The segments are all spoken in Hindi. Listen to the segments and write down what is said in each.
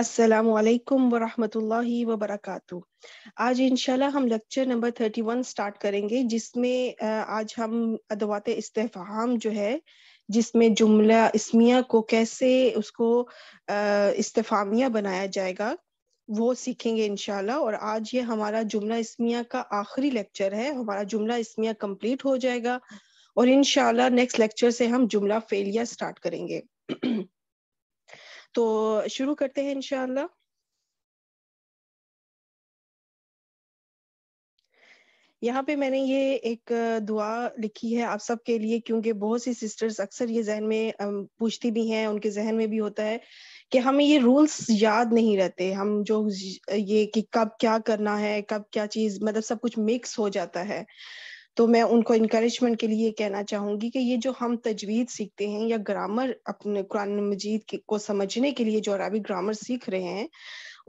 असलकम वरहमतुल्लाहि वबरकू आज इनशा हम lecture number thirty one start करेंगे जिसमें आज हम अदवात इस्तेफ़ाम जो है जिसमें जुमला इसमिया को कैसे उसको इस्तेफ़ामिया बनाया जाएगा वो सीखेंगे इनशाला और आज ये हमारा जुमला इसमिया का आखिरी लेक्चर है हमारा जुमला इसमिया कम्प्लीट हो जाएगा और इनशाला नेक्स्ट लेक्चर से हम जुमला फेलिया स्टार्ट करेंगे तो शुरू करते हैं इनशाला यहाँ पे मैंने ये एक दुआ लिखी है आप सब के लिए क्योंकि बहुत सी सिस्टर्स अक्सर ये जहन में पूछती भी हैं उनके जहन में भी होता है कि हमें ये रूल्स याद नहीं रहते हम जो ये कि कब क्या करना है कब क्या चीज मतलब सब कुछ मिक्स हो जाता है तो मैं उनको इनक्रेजमेंट के लिए कहना चाहूंगी कि ये जो हम तजवीद सीखते हैं या ग्रामर अपने कुरान मजीद को समझने के लिए जो अरबी ग्रामर सीख रहे हैं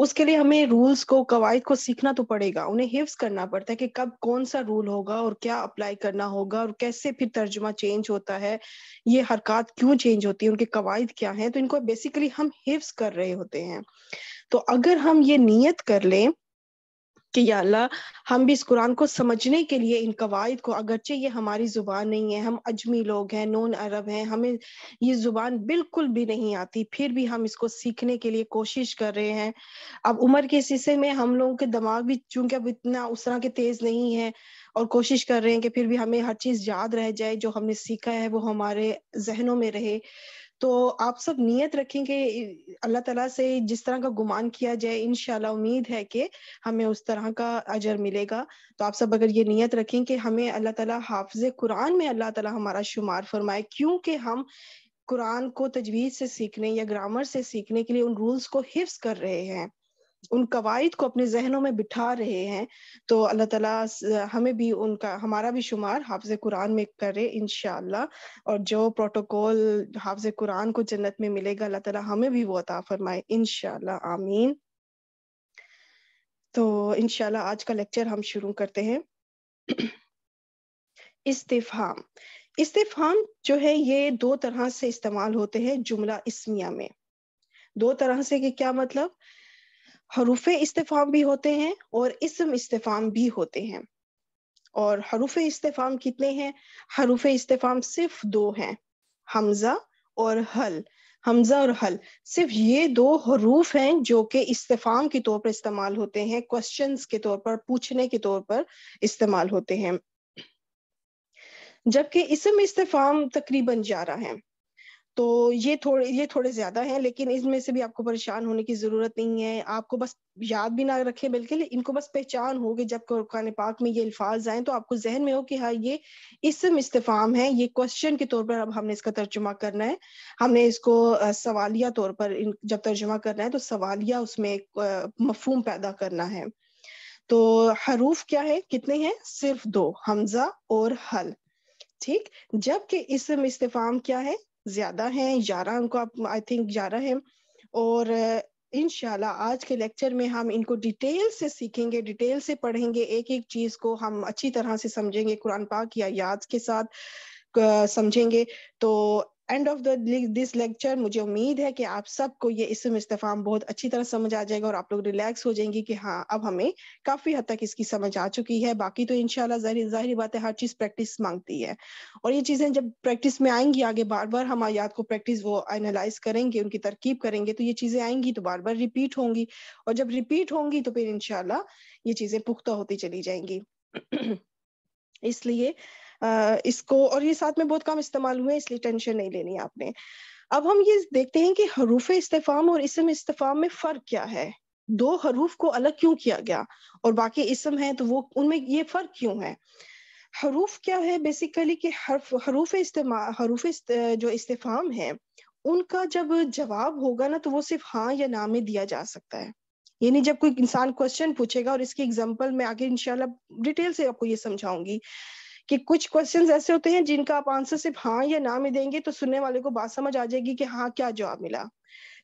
उसके लिए हमें रूल्स को कवायद को सीखना तो पड़ेगा उन्हें हिफ्स करना पड़ता है कि कब कौन सा रूल होगा और क्या अप्लाई करना होगा और कैसे फिर तर्जुमा चेंज होता है ये हरकत क्यों चेंज होती है उनके कवायद क्या हैं तो इनको बेसिकली हम हिफ्स कर रहे होते हैं तो अगर हम ये नीयत कर लें कि अल्लाह हम भी इस कुरान को समझने के लिए इन कवायद को अगरचे ये हमारी ज़ुबान नहीं है हम अजमी लोग हैं नॉन अरब हैं हमें ये ज़ुबान बिल्कुल भी नहीं आती फिर भी हम इसको सीखने के लिए कोशिश कर रहे हैं अब उम्र के हिस्से में हम लोगों के दिमाग भी चूंकि अब इतना उस तरह के तेज़ नहीं है और कोशिश कर रहे हैं कि फिर भी हमें हर चीज़ याद रह जाए जो हमने सीखा है वो हमारे जहनों में रहे तो आप सब नीयत कि अल्लाह ताला से जिस तरह का गुमान किया जाए इन उम्मीद है कि हमें उस तरह का अजर मिलेगा तो आप सब अगर ये नीयत रखें कि हमें अल्लाह ताला हाफज कुरान में अल्लाह ताला हमारा शुमार फरमाए क्योंकि हम कुरान को तजवीज़ से सीखने या ग्रामर से सीखने के लिए उन रूल्स को हिफ्स कर रहे हैं उन कवायद को अपने जहनों में बिठा रहे हैं तो अल्लाह ताला हमें भी उनका हमारा भी शुमार हाफज कुरान में करे इन और जो प्रोटोकॉल हाफज कुरान को जन्नत में मिलेगा अल्लाह ताला हमें भी वो अता फरमाए इन आमीन तो इनशाला आज का लेक्चर हम शुरू करते हैं इस्तेफाम इस्तेफाम जो है ये दो तरह से इस्तेमाल होते हैं जुमला इसमिया में दो तरह से कि क्या मतलब हरूफ इस्तेफाम भी होते हैं और इसम इस्तेफाम भी होते हैं और हरूफ इस्तेफाम कितने हैं हरूफ इस्तेफाम सिर्फ दो हैं हमजा और हल हमजा और हल सिर्फ ये दो हरूफ हैं जो कि इस्तेफाम के तौर पर इस्तेमाल होते हैं क्वेश्चंस के तौर पर पूछने के तौर पर इस्तेमाल होते हैं जबकि इसम इस्तेफाम तकरीबन जा रहा है तो ये थोड़े ये थोड़े ज्यादा हैं लेकिन इसमें से भी आपको परेशान होने की जरूरत नहीं है आपको बस याद भी ना रखें बल्कि इनको बस पहचान होगी जब कुरान पाक में ये अल्फाज आए तो आपको जहन में हो कि हाँ ये इसम इस्तेफाम है ये क्वेश्चन के तौर पर अब हमने इसका तर्जुमा करना है हमने इसको सवालिया तौर पर जब तर्जुमा करना है तो सवालिया उसमें मफहम पैदा करना है तो हरूफ क्या है कितने हैं सिर्फ दो हमजा और हल ठीक जबकि इसम इस्तेफ़ाम क्या है ज़्यादा हैं ग्यारह अंक आप आई थिंक ग्यारह हैं और इन आज के लेक्चर में हम इनको डिटेल से सीखेंगे डिटेल से पढ़ेंगे एक एक चीज़ को हम अच्छी तरह से समझेंगे कुरान पाक या याद के साथ समझेंगे तो एंड ऑफ दिस लेक्चर मुझे उम्मीद है कि आप सबको ये इसम इस्तेफाम बहुत अच्छी तरह समझ आ जाएगा और आप लोग रिलैक्स हो जाएंगे कि हाँ अब हमें काफी हद तक इसकी समझ आ चुकी है बाकी तो इनशाला जाहिर बात है हर चीज प्रैक्टिस मांगती है और ये चीजें जब प्रैक्टिस में आएंगी आगे बार बार हम आयात को प्रैक्टिस वो एनालाइज करेंगे उनकी तरकीब करेंगे तो ये चीजें आएंगी तो बार बार रिपीट होंगी और जब रिपीट होंगी तो फिर इनशाला ये चीजें पुख्ता होती चली जाएंगी इसलिए इसको और ये साथ में बहुत कम इस्तेमाल हुए इसलिए टेंशन नहीं लेनी आपने अब हम ये देखते हैं कि हरूफ इस्तेफाम और इसम इस्तेफाम में फ़र्क क्या है दो हरूफ को अलग क्यों किया गया और बाकी इसम है तो वो उनमें ये फ़र्क क्यों है हरूफ क्या है बेसिकली कि हरूफ इस्तेमाल हरूफ जो इस्तेफाम है उनका जब जवाब होगा ना तो वो सिर्फ हाँ या ना में दिया जा सकता है यानी जब कोई इंसान क्वेश्चन पूछेगा और इसकी एग्जांपल मैं आगे इंशाल्लाह डिटेल से आपको ये समझाऊंगी कि कुछ क्वेश्चंस ऐसे होते हैं जिनका आप आंसर सिर्फ हाँ या ना में देंगे तो सुनने वाले को बात समझ आ जाएगी कि हाँ क्या जवाब मिला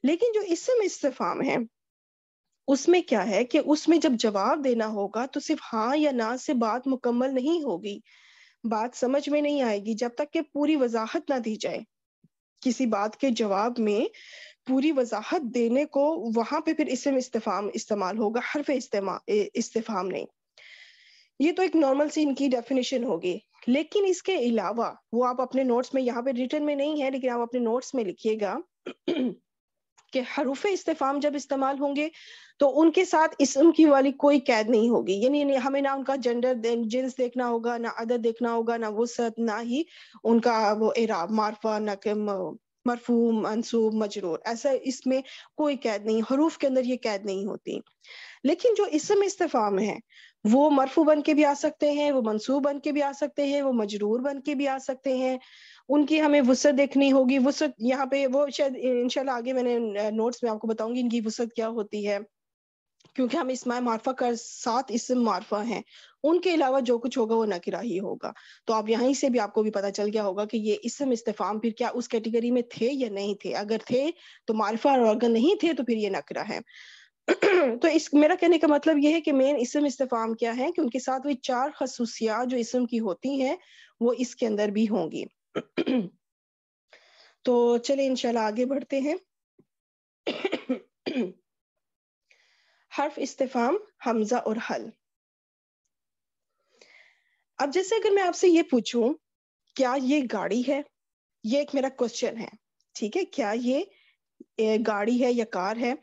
लेकिन जो इस समय इस्तेफाम है उसमें क्या है कि उसमें जब जवाब देना होगा तो सिर्फ हाँ या ना से बात मुकम्मल नहीं होगी बात समझ में नहीं आएगी जब तक कि पूरी वजाहत ना दी जाए किसी बात के जवाब में पूरी वजाहत देने को वहां पे फिर इसम इस्तेफाम इस्तेमाल होगा हरफ इस्तेमाल इस्तेफाम नहीं ये तो एक नॉर्मल सी इनकी डेफिनेशन होगी लेकिन इसके अलावा वो आप अपने नोट्स में यहाँ पे रिटर्न में नहीं है लेकिन आप अपने नोट्स में लिखिएगा कि हरूफ इस्तेफाम जब इस्तेमाल होंगे तो उनके साथ इसम की वाली कोई कैद नहीं होगी यानी हमें ना उनका जेंडर जिन्स देखना होगा ना अदर देखना होगा ना वसत ना ही उनका वो एराब मार्फा ना मरफूम मनसूब मजरूर ऐसा इसमें कोई कैद नहीं हरूफ के अंदर ये कैद नहीं होती लेकिन जो इसम इस्तेफाम है वो मरफू बन के भी आ सकते हैं वो मनसूब बन के भी आ सकते हैं वो मजरूर बन के भी आ सकते हैं उनकी हमें वसत देखनी होगी वसत यहाँ पे वो शायद इनशाला आगे मैंने नोट्स में आपको बताऊंगी इनकी वसत क्या होती है क्योंकि हम इसमाय मारफा कर सात इसम मारफा हैं उनके अलावा जो कुछ होगा वो नकिरा ही होगा तो आप यहाँ से भी आपको भी पता चल गया होगा कि ये इसम इस्तेफाम फिर क्या उस कैटेगरी में थे या नहीं थे अगर थे तो मार्फा और अगर नहीं थे तो फिर ये नकरा है तो इस मेरा कहने का मतलब यह है कि मेन इसम इस्तेफाम क्या है कि उनके साथ वे चार खसूसियात जो इसम की होती हैं वो इसके अंदर भी होंगी तो चले इंशाल्लाह आगे बढ़ते हैं हर्फ इस्तेफाम हमजा और हल अब जैसे अगर मैं आपसे ये पूछूं क्या ये गाड़ी है ये एक मेरा क्वेश्चन है ठीक है क्या ये गाड़ी है या कार है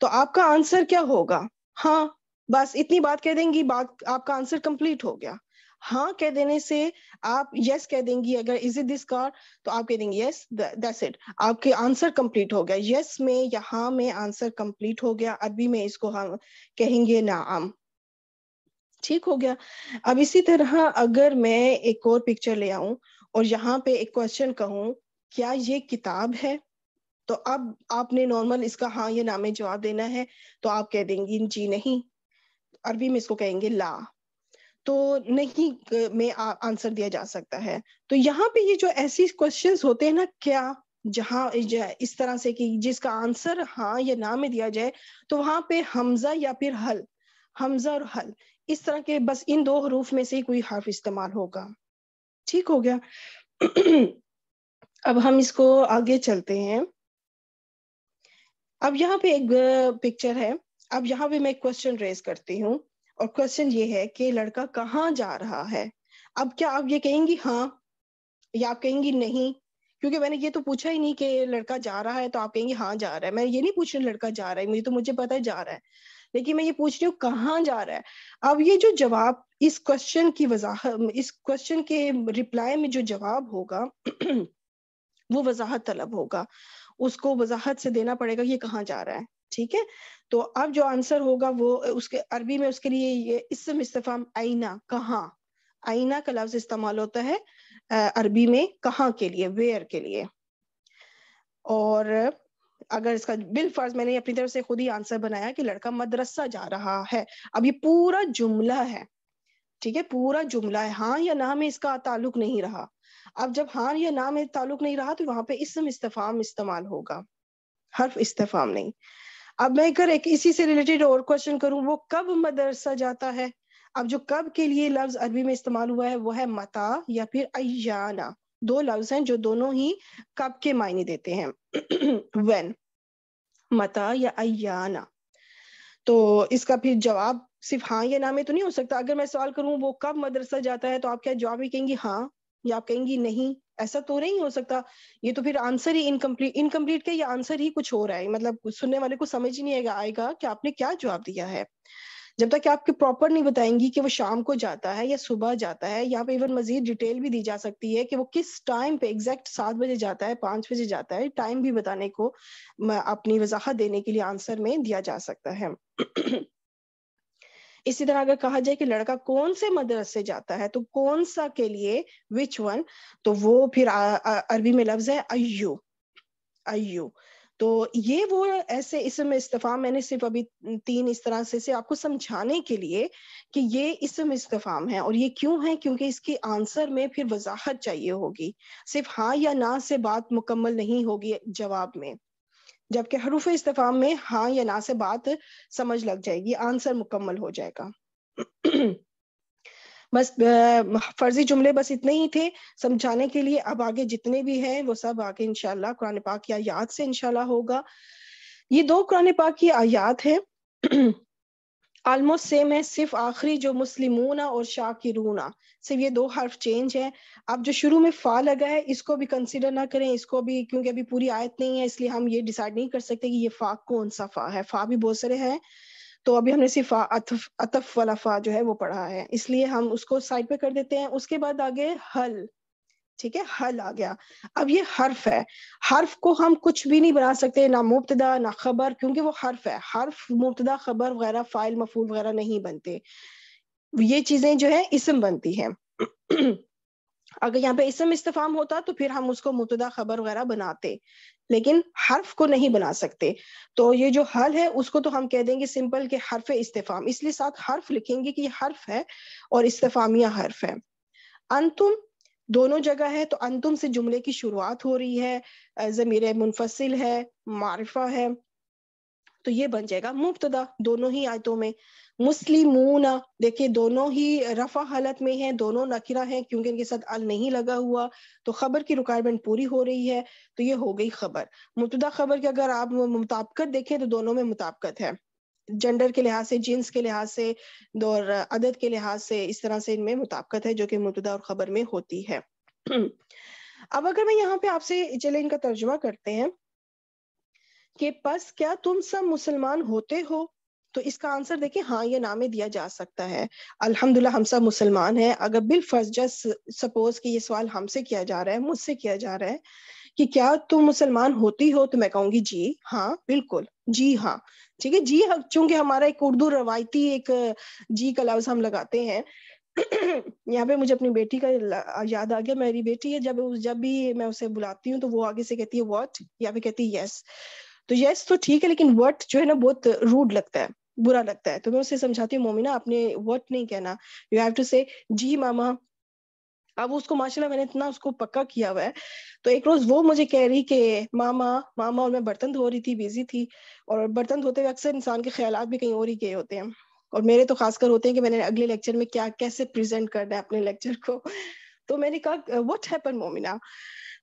तो आपका आंसर क्या होगा हाँ बस इतनी बात कह देंगी बात आपका आंसर कंप्लीट हो गया हाँ कह देने से आप यस कह देंगी अगर इज इट दिस कार तो आप कह देंगे यस दैट्स इट आपके आंसर कंप्लीट हो गया यस में या हाँ में आंसर कंप्लीट हो गया अरबी में इसको हम हाँ, कहेंगे ना आम ठीक हो गया अब इसी तरह अगर मैं एक और पिक्चर ले आऊं और यहाँ पे एक क्वेश्चन कहूँ क्या ये किताब है तो अब आपने नॉर्मल इसका हाँ या ना में जवाब देना है तो आप कह देंगे जी नहीं अरबी में इसको कहेंगे ला तो नहीं में आंसर दिया जा सकता है तो यहाँ पे ये जो ऐसी क्वेश्चन होते हैं ना क्या जहाँ इस तरह से कि जिसका आंसर हाँ या ना में दिया जाए तो वहां पे हमजा या फिर हल हमजा और हल इस तरह के बस इन दो हरूफ में से ही कोई हर्फ इस्तेमाल होगा ठीक हो गया अब हम इसको आगे चलते हैं अब यहाँ पे एक पिक्चर है अब यहाँ पे मैं क्वेश्चन रेज करती हूँ और क्वेश्चन ये है कि लड़का कहाँ जा रहा है अब क्या आप ये कहेंगी हाँ या आप कहेंगी नहीं क्योंकि मैंने ये तो पूछा ही नहीं कि लड़का जा रहा है तो आप कहेंगे हाँ जा रहा है मैं ये नहीं पूछ रही लड़का जा रहा है मुझे तो मुझे पता है जा रहा है लेकिन मैं ये पूछ रही हूँ कहाँ जा रहा है अब ये जो जवाब इस क्वेश्चन की वजह इस क्वेश्चन के रिप्लाई में जो जवाब होगा वो वजाहत तलब होगा उसको वजाहत से देना पड़ेगा ये कहाँ जा रहा है ठीक है तो अब जो आंसर होगा वो उसके अरबी में उसके लिए ये इसम इस्तफाम आईना कहाँ आईना का लफ्ज इस्तेमाल होता है अरबी में कहाँ के लिए वेयर के लिए और अगर इसका बिल फर्ज मैंने अपनी तरफ से खुद ही आंसर बनाया कि लड़का मदरसा जा रहा है अब ये पूरा जुमला है ठीक है पूरा जुमला है हाँ या ना में इसका ताल्लुक नहीं रहा अब जब हाँ या ना में ताल्लुक नहीं रहा तो वहां पे इसम इस्तफाम इस्तेमाल होगा हर्फ इस्तफाम नहीं अब मैं अगर एक इसी से रिलेटेड और क्वेश्चन करूं वो कब मदरसा जाता है अब जो कब के लिए लफ्ज अरबी में इस्तेमाल हुआ है वो है मता या फिर अयाना दो लफ्ज हैं जो दोनों ही कब के मायने देते हैं वेन मता या अयाना तो इसका फिर जवाब सिर्फ हाँ या ना में तो नहीं हो सकता अगर मैं सवाल करूं वो कब मदरसा जाता है तो आप क्या जवाब ही कहेंगी हाँ या आप कहेंगी नहीं ऐसा तो नहीं हो सकता ये तो फिर आंसर ही इनकम्प्लीट इनकम्प्लीट का ये आंसर ही कुछ हो रहा है मतलब सुनने वाले को समझ ही नहीं आएगा आएगा कि आपने क्या जवाब दिया है जब तक आपके प्रॉपर नहीं बताएंगी कि वो शाम को जाता है या सुबह जाता है यहाँ पे इवन मजीद डिटेल भी दी जा सकती है कि वो किस टाइम पे एग्जैक्ट सात बजे जाता है पांच बजे जाता है टाइम भी बताने को अपनी वजाहत देने के लिए आंसर में दिया जा सकता है इसी तरह अगर कहा जाए कि लड़का कौन से मदरसे जाता है तो कौन सा के लिए विच वन तो वो फिर अरबी में लफ्ज है अयो अयु तो ये वो ऐसे इसम इस्तीफा मैंने सिर्फ अभी तीन इस तरह से से आपको समझाने के लिए कि ये इसम इस्तफ़ाम है और ये क्यों है क्योंकि इसके आंसर में फिर वजाहत चाहिए होगी सिर्फ हाँ या ना से बात मुकम्मल नहीं होगी जवाब में जबकि हरूफ इस्तफ़ाम में हाँ या ना से बात समझ लग जाएगी आंसर मुकम्मल हो जाएगा बस फर्जी जुमले बस इतने ही थे समझाने के लिए अब आगे जितने भी हैं वो सब आगे इनशाला कुरान पाक की आयात से इनशाला होगा ये दो कुरान पाक की आयात है आलमोस्ट सेम है सिर्फ आखिरी जो मुस्लिमूना और शाकिरूना सिर्फ ये दो हर्फ चेंज है अब जो शुरू में फा लगा है इसको भी कंसिडर ना करें इसको भी क्योंकि अभी पूरी आयत नहीं है इसलिए हम ये डिसाइड नहीं कर सकते कि ये फा कौन सा फा है फा भी बहुत सारे हैं तो अभी हमने सिर्फ अतफ अतफ वाला फा जो है वो पढ़ा है इसलिए हम उसको साइड पे कर देते हैं उसके बाद आगे हल ठीक है हल आ गया अब ये हर्फ है हर्फ को हम कुछ भी नहीं बना सकते ना मुबतदा ना खबर क्योंकि वो हर्फ है हर्फ मुबतदा खबर वगैरह फाइल मफूल वगैरह नहीं बनते ये चीजें जो है इसम बनती है अगर यहाँ पे इसम इस्तेफाम होता तो फिर हम उसको मुतदा खबर वगैरह बनाते लेकिन हर्फ को नहीं बना सकते तो ये जो हल है उसको तो हम कह देंगे सिंपल के हर्फ इस्तफाम इसलिए साथ हर्फ लिखेंगे कि हर्फ है और इस्तेफामिया हर्फ है अंतुम दोनों जगह है तो अंतुम से जुमले की शुरुआत हो रही है जमीर मुनफसिल है मारफा है तो ये बन जाएगा मुबतदा दोनों ही आयतों में मुस्लिमूना देखिए दोनों ही रफा हालत में हैं दोनों नकिरा हैं क्योंकि इनके साथ अल नहीं लगा हुआ तो खबर की रिक्वायरमेंट पूरी हो रही है तो ये हो गई खबर मुबतदा खबर की अगर आप मुताबकत देखें तो दोनों में मुताबकत है जेंडर के लिहाज से जींस के लिहाज से और अदद के लिहाज से इस तरह से इनमें मुताबकत है जो कि मुबतदा और खबर में होती है अब अगर मैं यहाँ पे आपसे चले इनका तर्जुमा करते हैं कि बस क्या तुम सब मुसलमान होते हो तो इसका आंसर देखिए हाँ ये नाम दिया जा सकता है अल्हम्दुलिल्लाह हम सब मुसलमान हैं अगर बिल फर्ज सपोज कि ये सवाल हमसे किया जा रहा है मुझसे किया जा रहा है कि क्या तुम मुसलमान होती हो तो मैं कहूंगी जी हाँ बिल्कुल जी हाँ ठीक है जी हाँ चूंकि हमारा एक उर्दू रवायती एक जी का लफ्ज हम लगाते हैं यहाँ पे मुझे अपनी बेटी का याद आ गया मेरी बेटी है जब जब भी मैं उसे बुलाती हूँ तो वो आगे से कहती है वॉट या फिर कहती है यस तो यस तो ठीक है लेकिन वट जो है ना बहुत रूड लगता है बुरा लगता है तो मैं उसे समझाती हूँ मोमिना आपने वट नहीं कहना यू हैव टू से जी मामा अब उसको माशाल्लाह मैंने इतना उसको पक्का किया हुआ है तो एक रोज वो मुझे कह रही कि मामा मामा और मैं बर्तन धो रही थी बिजी थी और बर्तन धोते हुए अक्सर इंसान के ख्याल भी कहीं और ही गए होते हैं और मेरे तो खासकर होते हैं कि मैंने अगले लेक्चर में क्या कैसे प्रेजेंट करना है अपने लेक्चर को तो मैंने कहा व्हाट हैपन मोमिना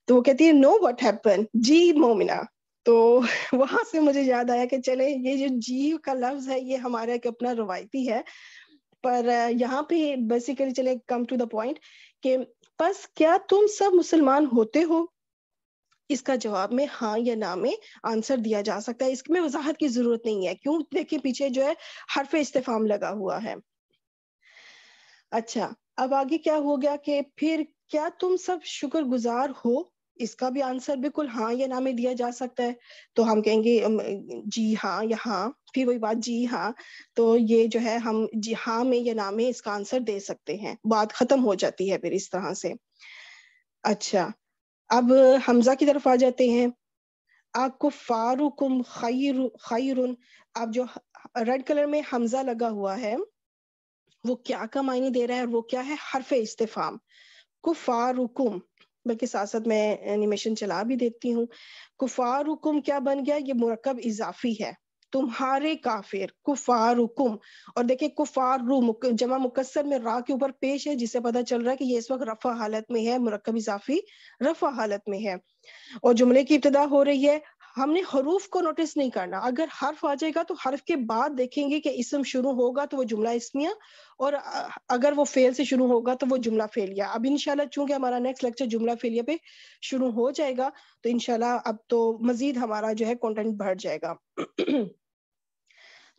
तो वो कहती है नो व्हाट हैपन जी मोमिना तो वहां से मुझे याद आया कि चले ये जो जीव का लफ्ज है ये हमारा एक अपना रवायती है पर यहाँ पे बेसिकली चले कम टू द पॉइंट कि बस क्या तुम सब मुसलमान होते हो इसका जवाब में हाँ या ना में आंसर दिया जा सकता है इसमें वजाहत की जरूरत नहीं है क्यों देखिए पीछे जो है हरफ इस्तेफाम लगा हुआ है अच्छा अब आगे क्या हो गया कि फिर क्या तुम सब शुक्रगुजार हो इसका भी आंसर बिल्कुल हाँ या ना में दिया जा सकता है तो हम कहेंगे जी हाँ या हाँ फिर वही बात जी हाँ तो ये जो है हम जी हाँ में या ना में इसका आंसर दे सकते हैं बात खत्म हो जाती है फिर इस तरह से अच्छा अब हमजा की तरफ आ जाते हैं आपको फारुकुम खैर खैरुन आप जो रेड कलर में हमजा लगा हुआ है वो क्या का मायने दे रहा है और वो क्या है हरफ इस्तेफाम कुफारुकुम बल्कि साथ साथ मैं एनिमेशन चला भी देती हूँ कुफार हुकुम क्या बन गया ये मुरकब इजाफी है तुम्हारे काफिर कुफार हुकुम और देखिए कुफार रू मुक, जमा मुकसर में रा के ऊपर पेश है जिसे पता चल रहा है कि ये इस वक्त रफा हालत में है मरकब इजाफी रफा हालत में है और जुमले की इब्तदा हो रही है हमने हरूफ को नोटिस नहीं करना अगर हर्फ आ जाएगा तो हर्फ के बाद देखेंगे कि इसम शुरू होगा तो वो जुमला इसमिया और अगर वो फेल से शुरू होगा तो वो जुमला फेलिया अब इनशाला चूंकि हमारा नेक्स्ट लेक्चर जुमला फेलिया पे शुरू हो जाएगा तो इनशाला अब तो मजीद हमारा जो है कॉन्टेंट बढ़ जाएगा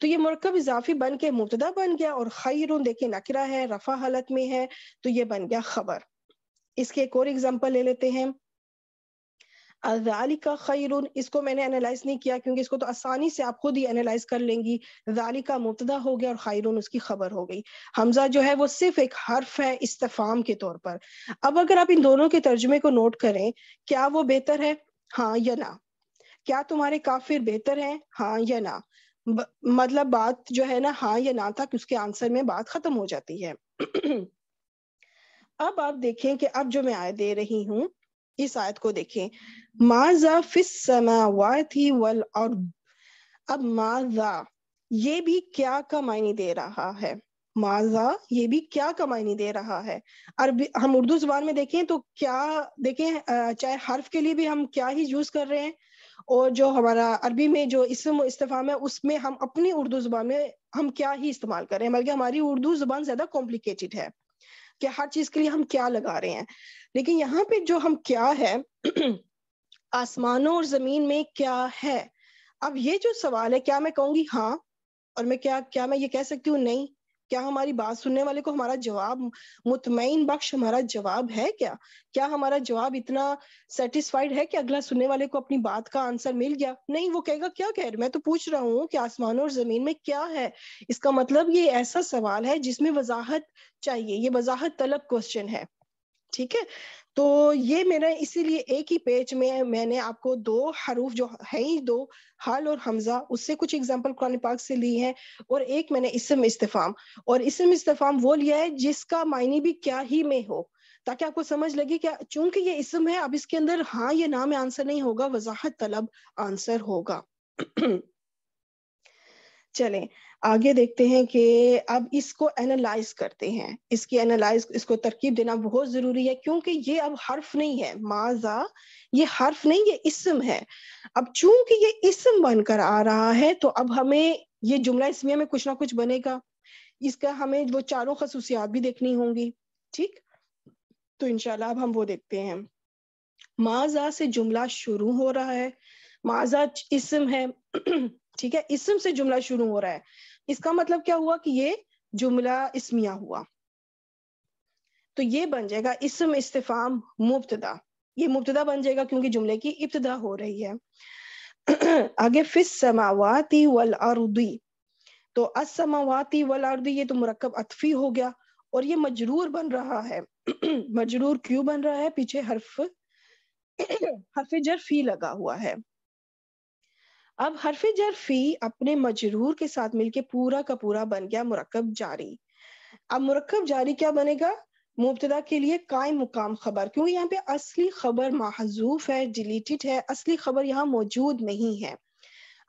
तो ये मरकब इजाफी बन के मुबतदा बन गया और खैर देखे नकरा है रफा हालत में है तो ये बन गया खबर इसके एक और एग्जाम्पल ले लेते हैं इसको मैंने एनालाइज नहीं किया क्योंकि इसको तो आसानी से आप खुद ही एनालाइज कर लेंगी जालिका मुबदा हो गया और खैरुन उसकी खबर हो गई हमजा जो है वो सिर्फ एक हर्फ है इस्तफाम के तौर पर अब अगर आप इन दोनों के तर्जमे को नोट करें क्या वो बेहतर है हाँ या ना क्या तुम्हारे काफिर बेहतर हैं हाँ या ना ब, मतलब बात जो है ना हाँ या ना कि उसके आंसर में बात खत्म हो जाती है अब आप देखें कि अब जो मैं आय दे रही हूँ इस आयत को देखें माजा फिस समावाती वल और अब माजा ये भी क्या का मायने दे रहा है माजा ये भी क्या का मायने दे रहा है अरबी हम उर्दू जुबान में देखें तो क्या देखें चाहे हर्फ के लिए भी हम क्या ही यूज कर रहे हैं और जो हमारा अरबी में जो इसम इस्तेफाम है उसमें हम अपनी उर्दू जुबान में हम क्या ही इस्तेमाल कर रहे हैं बल्कि हमारी उर्दू जुबान ज्यादा कॉम्प्लिकेटेड है कि हर चीज के लिए हम क्या लगा रहे हैं लेकिन यहाँ पे जो हम क्या है आसमानों और जमीन में क्या है अब ये जो सवाल है क्या मैं कहूंगी हाँ और मैं क्या क्या मैं ये कह सकती हूँ नहीं क्या हमारी बात सुनने वाले को हमारा जवाब मुतमिन बख्श हमारा जवाब है क्या क्या हमारा जवाब इतना सेटिस्फाइड है कि अगला सुनने वाले को अपनी बात का आंसर मिल गया नहीं वो कहेगा क्या कह रहे मैं तो पूछ रहा हूँ कि आसमानों और जमीन में क्या है इसका मतलब ये ऐसा सवाल है जिसमें वजाहत चाहिए ये वजाहत तलब क्वेश्चन है ठीक है तो ये मेरा इसीलिए एक ही पेज में मैंने आपको दो हरूफ जो है ही दो हाल और हमजा उससे कुछ एग्जाम्पल कुरान पाक से ली है और एक मैंने इसम इस्तेफाम और इसम इस्तेफाम वो लिया है जिसका मायने भी क्या ही में हो ताकि आपको समझ लगे कि चूंकि ये इसम है अब इसके अंदर हाँ ये नाम आंसर नहीं होगा वजाहत तलब आंसर होगा चले आगे देखते हैं कि अब इसको एनालाइज करते हैं इसकी एनालाइज इसको तरकीब देना बहुत जरूरी है क्योंकि ये अब हर्फ नहीं है माजा ये हर्फ नहीं ये इसम है अब चूंकि ये इसम बनकर आ रहा है तो अब हमें ये जुमला इसमिया में कुछ ना कुछ बनेगा इसका हमें वो चारों खसूसियात भी देखनी होंगी ठीक तो इनशाला अब हम वो देखते हैं माजा से जुमला शुरू हो रहा है माजा इसम है ठीक है इसम से जुमला शुरू हो रहा है इसका मतलब क्या हुआ कि ये जुमला इसमिया हुआ तो ये बन जाएगा इसम इस्तेफाम मुबतदा ये मुबतदा बन जाएगा क्योंकि जुमले की इब्तदा हो रही है आगे फिस समावाती वल अरुदी तो असमावाती वल अरुदी ये तो मरकब अतफी हो गया और ये मजरूर बन रहा है मजरूर क्यों बन रहा है पीछे हर्फ हर्फ जर फी लगा हुआ है अब हरफ जर फी अपने मजरूर के साथ मिलके पूरा का पूरा बन गया मुरकब जारी अब मुरकब जारी क्या बनेगा मुबतदा के लिए कायम मुकाम खबर क्योंकि यहाँ पे असली खबर महजूफ है डिलीटेड है असली खबर यहाँ मौजूद नहीं है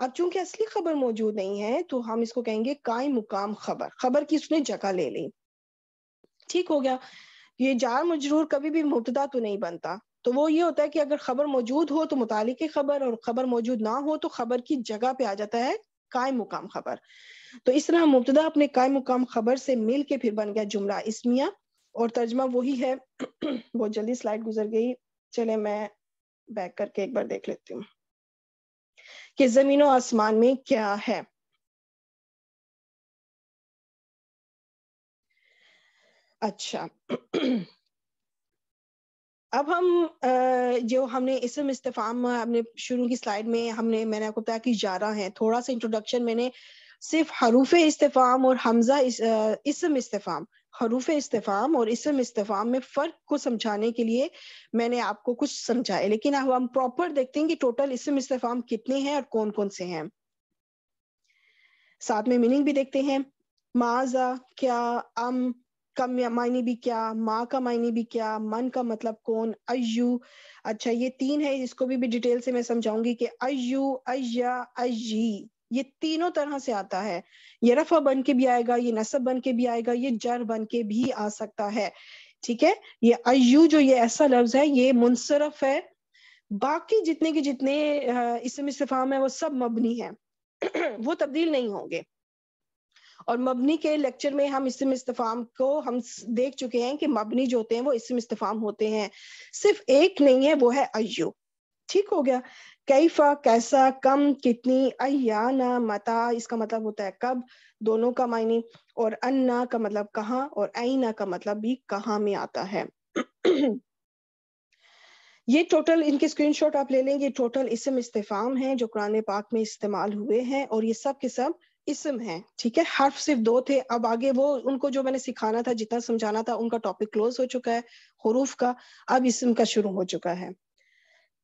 अब चूंकि असली खबर मौजूद नहीं है तो हम इसको कहेंगे कायम मुकाम खबर खबर की उसने जगह ले ली ठीक हो गया ये जार मजरूर कभी भी मुबतदा तो नहीं बनता तो वो ये होता है कि अगर खबर मौजूद हो तो मुताल खबर और खबर मौजूद ना हो तो खबर की जगह पे आ जाता है काय मुकाम खबर तो इस तरह मुबतदा अपने काय मुकाम खबर से मिल के फिर बन गया जुमला इसमिया और तर्जमा वही है बहुत जल्दी स्लाइड गुजर गई चले मैं बैक करके एक बार देख लेती हूँ कि जमीन और आसमान में क्या है अच्छा अब हम जो हमने इसम इस्तेफाम हमने शुरू की स्लाइड में हमने मैंने आपको बताया कि रहा है थोड़ा सा इंट्रोडक्शन मैंने सिर्फ हरूफ इस्तेफाम और हमजा इस, इसम इस्तेफाम हरूफ इस्तेफाम और इसम इस्तेफाम में फ़र्क को समझाने के लिए मैंने आपको कुछ समझाया लेकिन अब हम प्रॉपर देखते हैं कि टोटल इसम इस्तेफाम कितने हैं और कौन कौन से हैं साथ में मीनिंग भी देखते हैं माजा क्या अम का मायने भी क्या माँ का मायने भी क्या मन का मतलब कौन अयु अच्छा ये तीन है इसको भी, भी डिटेल से मैं समझाऊंगी कि अयु अय्या अजी ये तीनों तरह से आता है ये रफा बन के भी आएगा ये नसब बन के भी आएगा ये जर बन के भी आ सकता है ठीक है ये अयु जो ये ऐसा लफ्ज है ये मुनसरफ है बाकी जितने के जितने इसम इस्तफाम है वो सब मबनी है वो तब्दील नहीं होंगे और मबनी के लेक्चर में हम इसम इस्तफाम को हम देख चुके हैं कि मबनी जो होते हैं वो इसम इस्तफाम होते हैं सिर्फ एक नहीं है वो है अयो ठीक हो गया कैफा कैसा कम कितनी अयाना मता इसका मतलब होता है कब दोनों का मायने और अन्ना का मतलब कहाँ और आईना का मतलब भी कहाँ में आता है ये टोटल इनके स्क्रीनशॉट आप ले लेंगे टोटल इसम इस्तेफाम है जो कुरान पाक में इस्तेमाल हुए हैं और ये सब के सब इसम है ठीक है हर्फ सिर्फ दो थे अब आगे वो उनको जो मैंने सिखाना था जितना समझाना था उनका टॉपिक क्लोज हो चुका है हरूफ का अब इसम का शुरू हो चुका है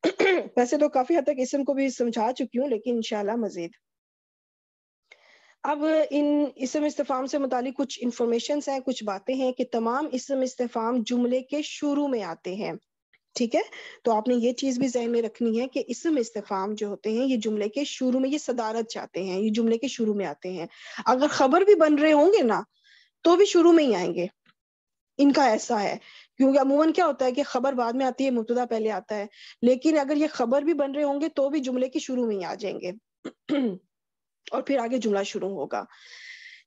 वैसे तो काफी हद तक इसम को भी समझा चुकी हूँ लेकिन इनशाला मजीद अब इन इसम इस्तेफाम से मुतालिक कुछ इंफॉर्मेशन है कुछ बातें हैं कि तमाम इसम इस्तेफाम जुमले के शुरू में आते हैं ठीक है तो आपने ये चीज भी जहन में रखनी है कि इसम इस्तेफाम जो होते हैं ये जुमले के शुरू में ये सदारत जाते हैं ये जुमले के शुरू में आते हैं अगर खबर भी बन रहे होंगे ना तो भी शुरू में ही आएंगे इनका ऐसा है क्योंकि अमूमन क्या होता है कि खबर बाद में आती है मुबतदा पहले आता है लेकिन अगर ये खबर भी बन रहे होंगे तो भी जुमले के शुरू में ही आ जाएंगे और फिर आगे जुमला शुरू होगा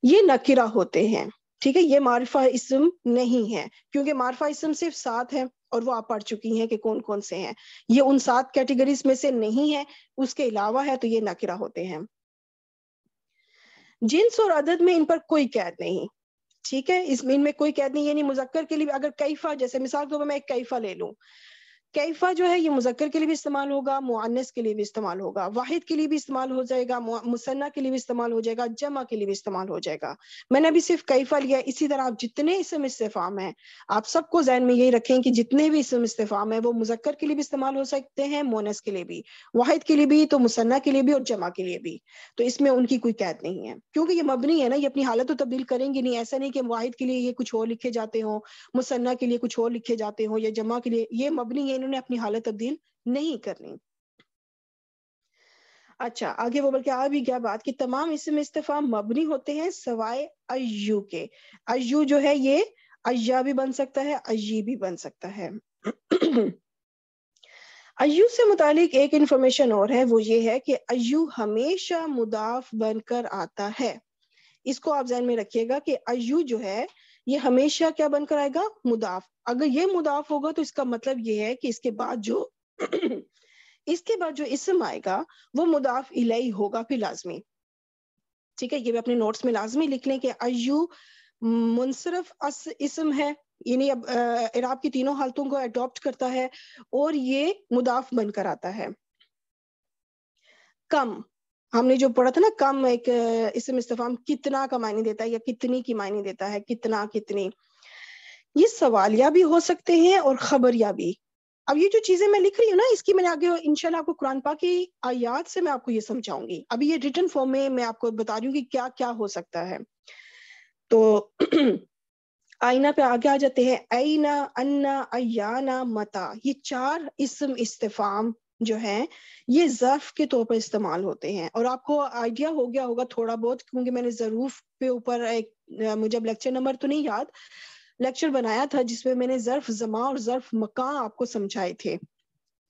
ये नकिरा होते हैं ठीक है ये मारफा इसम नहीं है क्योंकि मारफा इसम सिर्फ सात है और वो आप पढ़ चुकी हैं कि कौन कौन से हैं ये उन सात कैटेगरीज में से नहीं है उसके अलावा है तो ये नकिरा होते हैं जिन्स और अदद में इन पर कोई कैद नहीं ठीक है इसमें इनमें कोई कैद नहीं ये नहीं मुजक्कर के लिए अगर कैफा जैसे मिसाल के तौर पर मैं एक कैफा ले लूं कैफा जो है ये मुजक्र के लिए भी इस्तेमाल होगा मुआनस के लिए भी इस्तेमाल होगा वाहिद के लिए भी इस्तेमाल हो जाएगा मुसन्ना के लिए भी इस्तेमाल हो जाएगा जमा के लिए भी इस्तेमाल हो जाएगा मैंने अभी सिर्फ कैफा लिया इसी तरह आप जितने इसम इस्तेफाम है आप सबको जहन में यही रखें कि जितने भी इसम इस्तेफाम है वो मुजक्र के लिए भी इस्तेमाल हो सकते हैं मोनस के लिए भी वाहिद के लिए भी तो मुसन्ना के लिए भी और जमा के लिए भी तो इसमें उनकी कोई कैद नहीं है क्योंकि ये मबनी है ना ये अपनी हालत तो तब्दील करेंगे नहीं ऐसा नहीं कि वाहिद के लिए ये कुछ और लिखे जाते हों मुसन्ना के लिए कुछ और लिखे जाते हों या जमा के लिए ये मबनी है इन्होंने अपनी हालत तब्दील नहीं करनी अच्छा आगे वो बल्कि के आ भी क्या बात कि तमाम इसमें इस्तीफा मबनी होते हैं सवाए अयू के अयू जो है ये अय्या भी बन सकता है अयी भी बन सकता है अयू से मुतालिक एक इंफॉर्मेशन और है वो ये है कि अयू हमेशा मुदाफ बनकर आता है इसको आप जहन में रखिएगा कि अयू जो है ये हमेशा क्या बनकर आएगा मुदाफ अगर ये मुदाफ होगा तो इसका मतलब ये है कि इसके बाद जो इसके बाद जो इसम आएगा वो मुदाफ इलाई होगा फिर लाजमी ठीक है ये भी अपने नोट्स में लाजमी लिख लें कि अयू मुनसरफ अस इसम है यानी अब इराब की तीनों हालतों को अडॉप्ट करता है और ये मुदाफ बनकर आता है कम हमने जो पढ़ा था ना कम एक इसम इस्तफाम कितना का मायने देता है या कितनी की मायने देता है कितना कितनी ये सवालिया भी हो सकते हैं और खबरिया भी अब ये जो चीजें मैं लिख रही हूँ ना इसकी मैंने आगे इनशाला आपको कुरान पा की आयात से मैं आपको ये समझाऊंगी अभी ये रिटर्न फॉर्म में मैं आपको बता रही हूँ कि क्या क्या हो सकता है तो आईना पे आगे आ जाते हैं आईना अन्ना अयाना मता ये चार इसम इस्तेफाम जो है ये जर्फ के तौर पर इस्तेमाल होते हैं और आपको आइडिया हो गया होगा थोड़ा बहुत क्योंकि मैंने जरूफ पे ऊपर एक मुझे अब लेक्चर नंबर तो नहीं याद लेक्चर बनाया था जिसमें मैंने जर्फ जमा और जर्फ मका आपको समझाए थे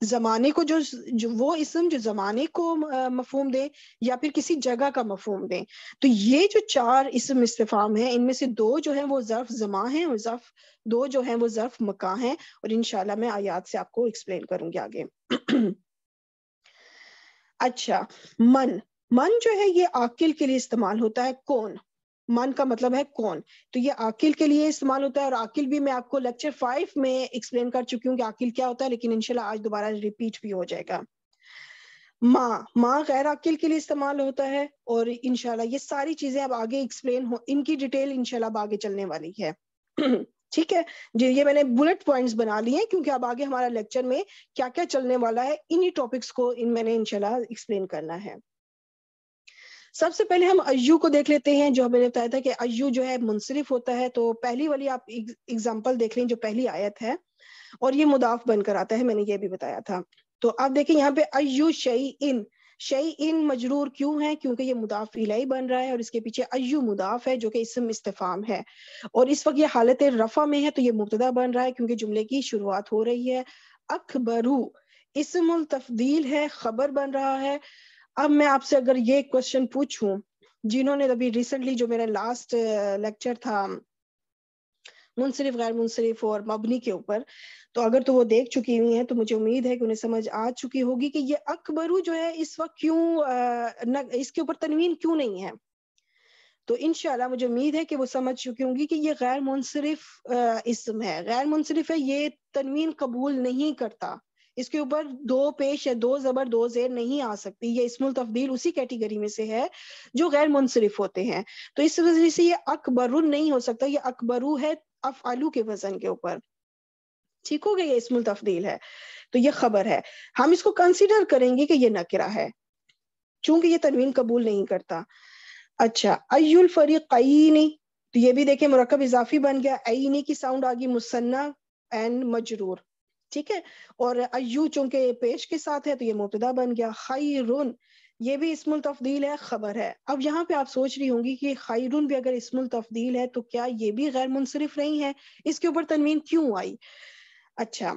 जमाने को जो, जो वो इसम जो जमाने को मफहम दें या फिर किसी जगह का मफहम दें तो ये जो चार इसम इस्तेफाम है इनमें से दो जो है वो ज़र्फ जमा है और ज़र्फ दो जो है वो ज़र्फ मका है और इनशाला मैं आयात से आपको एक्सप्लेन करूंगी आगे अच्छा मन मन जो है ये आकिल के लिए इस्तेमाल होता है कौन मन का मतलब है कौन तो ये आकिल के लिए इस्तेमाल होता है और आकिल भी मैं आपको लेक्चर फाइव में एक्सप्लेन कर चुकी हूँ कि आकिल क्या होता है लेकिन इनशाला आज दोबारा रिपीट भी हो जाएगा माँ माँ गैर आकिल के लिए इस्तेमाल होता है और इनशाला ये सारी चीजें अब आगे एक्सप्लेन हो इनकी डिटेल इनशाला अब आगे चलने वाली है ठीक है जी ये मैंने बुलेट पॉइंट्स बना लिए हैं क्योंकि अब आगे हमारा लेक्चर में क्या क्या चलने वाला है इन्हीं टॉपिक्स को इन मैंने इनशाला एक्सप्लेन करना है सबसे पहले हम अय्यू को देख लेते हैं जो हमने बताया था कि अयू जो है मुंसरिफ होता है तो पहली वाली आप एग्जाम्पल देख लें जो पहली आयत है और ये मुदाफ बनकर आता है मैंने ये भी बताया था तो आप देखें यहाँ पे अयु शई इन शई इन मजरूर क्यों है क्योंकि ये मुदाफ इलाई बन रहा है और इसके पीछे अय्यू मुदाफ है जो कि इसम इस्तेफाम है और इस वक्त ये हालत रफा में है तो ये मुबतदा बन रहा है क्योंकि जुमले की शुरुआत हो रही है अकबरू इसमुल तफदील है खबर बन रहा है अब मैं आपसे अगर ये क्वेश्चन पूछूं जिन्होंने अभी रिसेंटली जो मेरा लास्ट लेक्चर था मुनसरिफ गैर मुनसरिफ और मबनी के ऊपर तो अगर तो वो देख चुकी हुई हैं तो मुझे उम्मीद है कि उन्हें समझ आ चुकी होगी कि ये अकबरू जो है इस वक्त क्यों न, इसके ऊपर तनवीन क्यों नहीं है तो इनशाला मुझे उम्मीद है कि वो समझ चुकी होंगी कि ये गैर मुनसरिफ इसम है गैर मुनसरफ है ये तनवीन कबूल नहीं करता इसके ऊपर दो पेश या दो जबर दो जेर नहीं आ सकती ये इसमुल तफदील उसी कैटेगरी में से है जो गैर मुनसरफ होते हैं तो इस वजह से ये अकबरुन नहीं हो सकता ये अकबरू है अफ आलू के वजन के ऊपर ठीक हो गया ये इसमुल तफदील है तो ये खबर है हम इसको कंसिडर करेंगे कि ये नकरा है चूंकि ये तनवीन कबूल नहीं करता अच्छा अयुल फरीकईनी तो ये भी देखे मरकब इजाफी बन गया आईनी की साउंड आ गई मुसन्ना एंड मजरूर ठीक है और अयू चूंकि पेश के साथ है तो ये मुबतदा बन गया रुन ये भी इसमुल तफदील है खबर है अब यहाँ पे आप सोच रही होंगी कि खैरुन भी अगर इसमुल तफदील है तो क्या ये भी गैर मुनसरफ नहीं है इसके ऊपर तनवीन क्यों आई अच्छा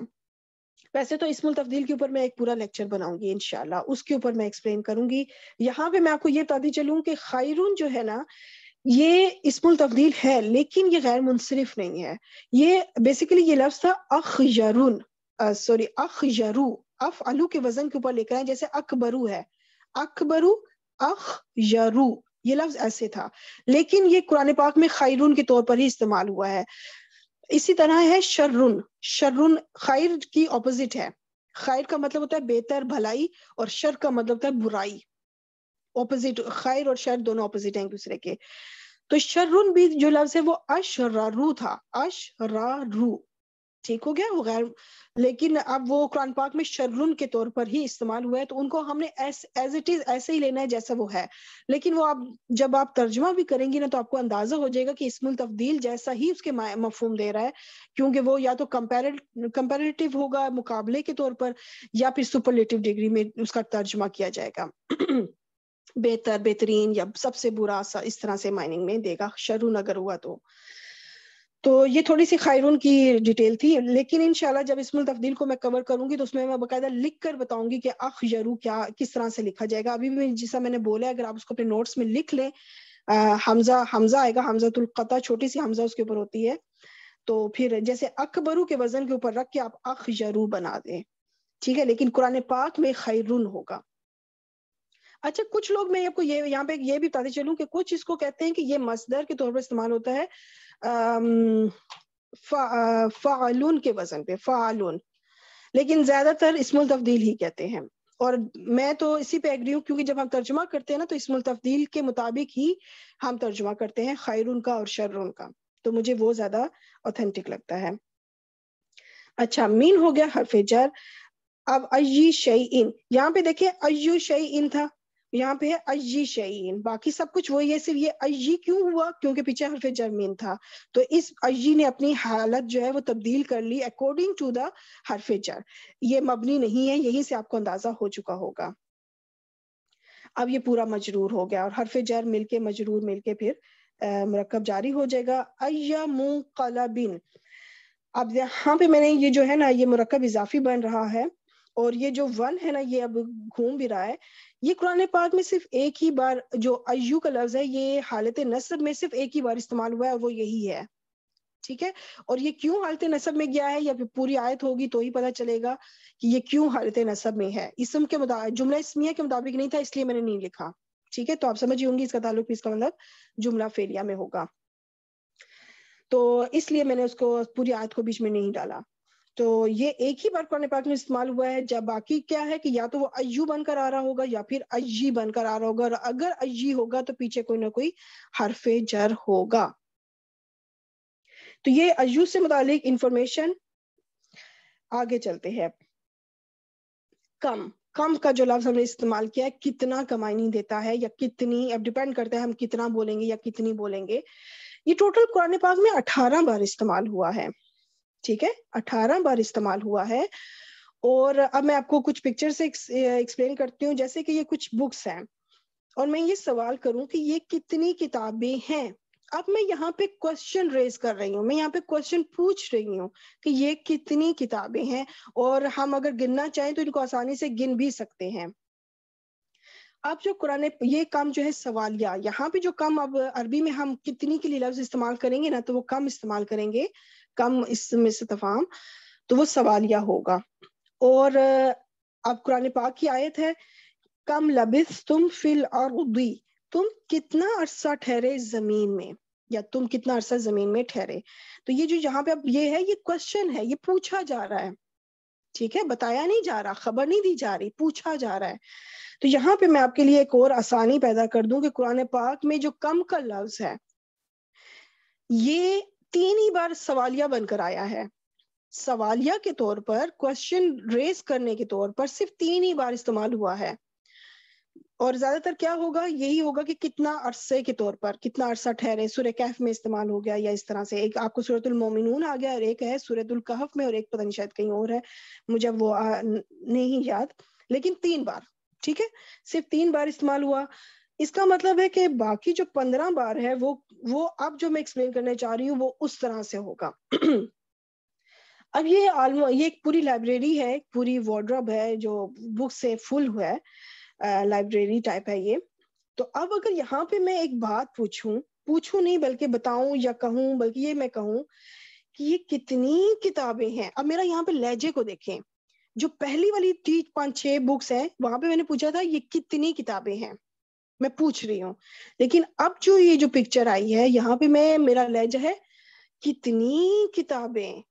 वैसे तो इसमुल तफदील के ऊपर मैं एक पूरा लेक्चर बनाऊंगी इनशाला उसके ऊपर मैं एक्सप्लेन करूंगी यहाँ पे मैं आपको ये बताती चलूँ कि खैरुन जो है ना ये इसमुल तफदील है लेकिन ये गैर मुनसरफ नहीं है ये बेसिकली ये लफ्ज था अखयरुन सॉरी अख अखजरू अफ अलू के वजन के ऊपर लेकर आए जैसे अकबरू है अकबरू अख अखजरू ये लफ्ज ऐसे था लेकिन ये कुरान पाक में खैरून के तौर पर ही इस्तेमाल हुआ है इसी तरह है शर्रुन शर्रुन खैर की ऑपोजिट है खैर का मतलब होता है बेहतर भलाई और शर का मतलब होता है बुराई ऑपोजिट खैर और शर दोनों ऑपोजिट हैं एक दूसरे के तो शर्रुन भी जो लफ्ज है वो अशरारू था अशरारू ठीक हो गया वो गैर लेकिन अब वो कुरान पाक में शर्रुन के तौर पर ही इस्तेमाल हुआ है तो उनको हमने एज इट इज ऐसे ही लेना है जैसा वो है लेकिन वो आप जब आप तर्जमा भी करेंगी ना तो आपको अंदाजा हो जाएगा कि इसमुल तब्दील जैसा ही उसके मफहम दे रहा है क्योंकि वो या तो कंपेरेटिव होगा मुकाबले के तौर पर या फिर सुपरलेटिव डिग्री में उसका तर्जमा किया जाएगा बेहतर बेहतरीन या सबसे बुरा सा इस तरह से माइनिंग में देगा शरुन अगर हुआ तो तो ये थोड़ी सी खायरून की डिटेल थी लेकिन इनशाला जब इसमें तब्दील को मैं कवर करूंगी तो उसमें मैं बाकायदा लिख कर बताऊंगी कि अख यरू क्या किस तरह से लिखा जाएगा अभी भी जैसा मैंने बोला अगर आप उसको अपने नोट्स में लिख लें हमजा हमजा आएगा हमजा तुलकता छोटी सी हमजा उसके ऊपर होती है तो फिर जैसे अकबरू के वजन के ऊपर रख के आप अख यरू बना दें ठीक है लेकिन कुरान पाक में खैरुन होगा अच्छा कुछ लोग मैं आपको ये यहाँ पे ये भी बताते चलूँ कि कुछ इसको कहते हैं कि ये मसदर के तौर पर इस्तेमाल होता है फ़ालून के वज़न पे फ़ालून लेकिन ज़्यादातर इसमुल तब्दील ही कहते हैं और मैं तो इसी पे एग्री हूँ क्योंकि जब हम तर्जुमा करते हैं ना तो इसमुल तब्दील के मुताबिक ही हम तर्जुमा करते हैं खैर का और शर का तो मुझे वो ज़्यादा ऑथेंटिक लगता है अच्छा मीन हो गया हरफ जर अब अयु शई इन यहाँ पे देखिए अयु शई इन था यहाँ पे है अजी शहीन बाकी सब कुछ वही है सिर्फ ये अजी क्यों हुआ क्योंकि पीछे हरफ जरमीन था तो इस अजी ने अपनी हालत जो है वो तब्दील कर ली अकॉर्डिंग टू द हरफ जर ये मबनी नहीं है यहीं से आपको अंदाजा हो चुका होगा अब ये पूरा मजरूर हो गया और हरफ जर मिलके मजरूर मिलके फिर मरकब जारी हो जाएगा अया मुकलबिन अब यहाँ पे मैंने ये जो है ना ये मरकब इजाफी बन रहा है और ये जो वन है ना ये अब घूम भी रहा है ये कुरान पाक में सिर्फ एक ही बार जो अयू का लफ्ज है ये हालत नसब में सिर्फ एक ही बार इस्तेमाल हुआ है और वो यही है ठीक है और ये क्यों हालत नसब में गया है या फिर पूरी आयत होगी तो ही पता चलेगा कि ये क्यों हालत नसब में है इसम के मुताबिक जुमला इसमिया के मुताबिक नहीं था इसलिए मैंने नहीं लिखा ठीक है तो आप समझ होंगी इसका ताल्लुक इसका मतलब जुमला फेलिया में होगा तो इसलिए मैंने उसको पूरी आयत को बीच में नहीं डाला तो ये एक ही बार कुरान पाक में इस्तेमाल हुआ है जब बाकी क्या है कि या तो वो अयू बनकर आ रहा होगा या फिर अजी बनकर आ रहा होगा और अगर अजी होगा तो पीछे कोई ना कोई हरफे जर होगा तो ये अयू से मुतालिक इंफॉर्मेशन आगे चलते हैं कम कम का जो लफ्ज हमने इस्तेमाल किया है कितना कमाई देता है या कितनी अब डिपेंड करता है हम कितना बोलेंगे या कितनी बोलेंगे ये टोटल कुरान पाक में अठारह बार इस्तेमाल हुआ है ठीक है अठारह बार इस्तेमाल हुआ है और अब मैं आपको कुछ पिक्चर से एक्सप्लेन करती हूँ जैसे कि ये कुछ बुक्स हैं और मैं ये सवाल करूं कि ये कितनी किताबें हैं अब मैं यहाँ पे क्वेश्चन रेज कर रही हूँ मैं यहाँ पे क्वेश्चन पूछ रही हूँ कि ये कितनी किताबें हैं और हम अगर गिनना चाहें तो इनको आसानी से गिन भी सकते हैं अब जो कुरान ये काम जो है सवालिया यहाँ पे जो कम अब अरबी में हम कितनी के लिए लफ्ज इस्तेमाल करेंगे ना तो वो कम इस्तेमाल करेंगे कम इसमें तफाम तो वो सवालिया होगा और अब कुरान पाक की आयत है कम लबिस तुम फिल और उदी तुम कितना अरसा ठहरे जमीन में या तुम कितना अरसा जमीन में ठहरे तो ये जो यहाँ पे अब ये है ये क्वेश्चन है ये पूछा जा रहा है ठीक है बताया नहीं जा रहा खबर नहीं दी जा रही पूछा जा रहा है तो यहाँ पे मैं आपके लिए एक और आसानी पैदा कर दूं कि कुरान पाक में जो कम का लफ्ज है ये तीन ही बार सवालिया बनकर आया है सवालिया के तौर पर क्वेश्चन रेस करने के तौर पर सिर्फ तीन ही बार इस्तेमाल हुआ है और ज्यादातर क्या होगा यही होगा कि कितना अरसे के तौर पर कितना अरसा ठहरे सूर्य कैफ में इस्तेमाल हो गया या इस तरह से एक आपको सूरतुल मोमिनून आ गया और एक है सूरतुल कहफ में और एक पता नहीं शायद कहीं और है मुझे वो आ, नहीं याद लेकिन तीन बार ठीक है सिर्फ तीन बार इस्तेमाल हुआ इसका मतलब है कि बाकी जो पंद्रह बार है वो वो अब जो मैं एक्सप्लेन करने चाह रही हूँ वो उस तरह से होगा अब ये आलम ये एक पूरी लाइब्रेरी है पूरी वार्ड्रॉप है जो बुक से फुल है लाइब्रेरी टाइप है ये तो अब अगर यहाँ पे मैं एक बात पूछूं पूछूं नहीं बल्कि बताऊं या कहूं बल्कि ये मैं कहूं कि ये कितनी किताबें हैं अब मेरा यहाँ पे लहजे को देखें जो पहली वाली तीन पांच छह बुक्स हैं वहां पे मैंने पूछा था ये कितनी किताबें हैं मैं पूछ रही हूँ लेकिन अब जो ये जो पिक्चर आई है यहाँ पे मैं मेरा लेज है कितनी किताबें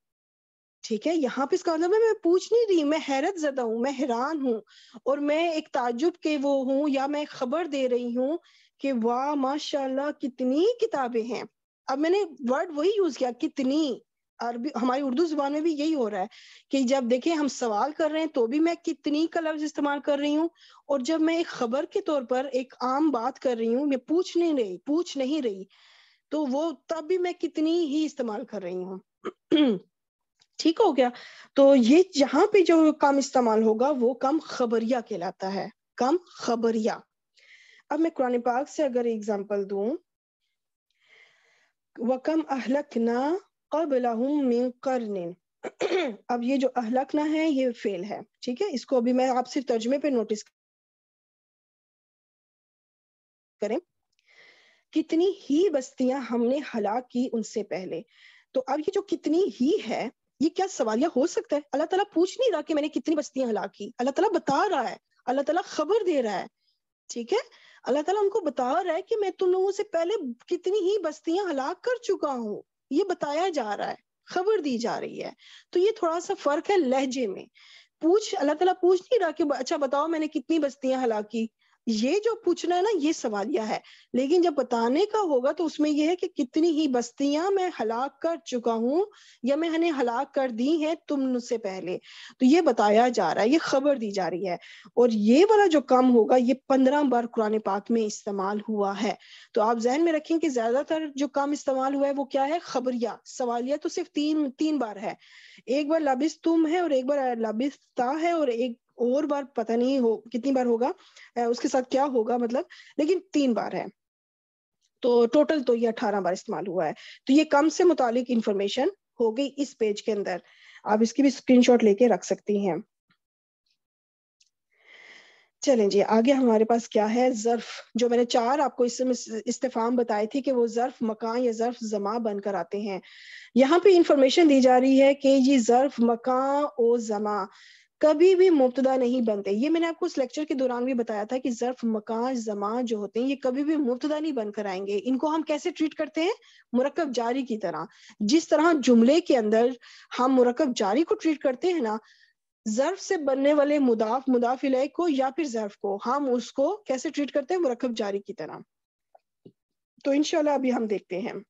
ठीक है यहाँ पे इसका मतलब मैं पूछ नहीं रही मैं हैरत जदा हूँ मैं हैरान हूँ और मैं एक ताजुब के वो हूँ या मैं खबर दे रही हूँ कि वाह माशाल्लाह कितनी किताबें हैं अब मैंने वर्ड वही यूज किया कितनी अरबी हमारी उर्दू जुबान में भी यही हो रहा है कि जब देखें हम सवाल कर रहे हैं तो भी मैं कितनी का लफ्ज इस्तेमाल कर रही हूँ और जब मैं एक खबर के तौर पर एक आम बात कर रही हूँ मैं पूछ नहीं रही पूछ नहीं रही तो वो तब भी मैं कितनी ही इस्तेमाल कर रही हूँ ठीक हो गया तो ये जहां पे जो कम इस्तेमाल होगा वो कम खबरिया कहलाता है कम खबरिया अब मैं कुरान पाक से अगर एग्जाम्पल दू वकम अहलक ना अब ये जो अहलकना है ये फेल है ठीक है इसको अभी मैं आप सिर्फ तर्जमे पे नोटिस करें कितनी ही बस्तियां हमने हलाक की उनसे पहले तो अब ये जो कितनी ही है ये क्या सवालिया हो सकता है अल्लाह ताला पूछ नहीं रहा कि मैंने कितनी बस्तियां हलाक की अल्लाह ताला बता रहा है अल्लाह ताला खबर दे रहा है ठीक है अल्लाह ताला हमको बता रहा है कि मैं तुम लोगों से पहले कितनी ही बस्तियां हलाक कर चुका हूँ ये बताया जा रहा है खबर दी जा रही है तो ये थोड़ा सा फर्क है लहजे में पूछ अल्लाह ताला पूछ नहीं रहा कि अच्छा बताओ मैंने कितनी बस्तियां हलाकी ये जो पूछना है ना ये सवालिया है लेकिन जब बताने का होगा तो उसमें यह है कि कितनी ही बस्तियां मैं हलाक कर चुका हूं या मैंने हलाक कर दी है तुम उससे पहले तो ये बताया जा रहा है ये खबर दी जा रही है और ये वाला जो कम होगा ये पंद्रह बार कुरान पाक में इस्तेमाल हुआ है तो आप जहन में रखें कि ज्यादातर जो कम इस्तेमाल हुआ है वो क्या है खबरिया सवालिया तो सिर्फ तीन तीन बार है एक बार लबिस तुम है और एक बार लबिस्ता है और एक और बार पता नहीं हो कितनी बार होगा उसके साथ क्या होगा मतलब लेकिन तीन बार है तो टोटल तो ये अठारह बार इस्तेमाल हुआ है तो ये कम से मुतालिक इंफॉर्मेशन हो गई इस पेज के अंदर आप इसकी भी स्क्रीनशॉट लेके रख सकती हैं चलें जी आगे हमारे पास क्या है जर्फ जो मैंने चार आपको इसमें इस्तेफाम बताए थे कि वो जर्फ मकान या जर्फ जमा बनकर आते हैं यहाँ पे इंफॉर्मेशन दी जा रही है कि ये जर्फ मकान और जमा कभी भी मुबतदा नहीं बनते ये मैंने आपको उस लेक्चर के दौरान भी बताया था कि जर्फ मकान जमा जो होते हैं ये कभी भी मुबतदा नहीं बनकर आएंगे इनको हम कैसे ट्रीट करते हैं मुरकब जारी की तरह जिस तरह जुमले के अंदर हम मुरकब जारी को ट्रीट करते हैं ना जर्फ से बनने वाले मुदाफ मुदाफ को या फिर जर्फ को हम उसको कैसे ट्रीट करते हैं मुरकब जारी की तरह तो इनशाला अभी हम देखते हैं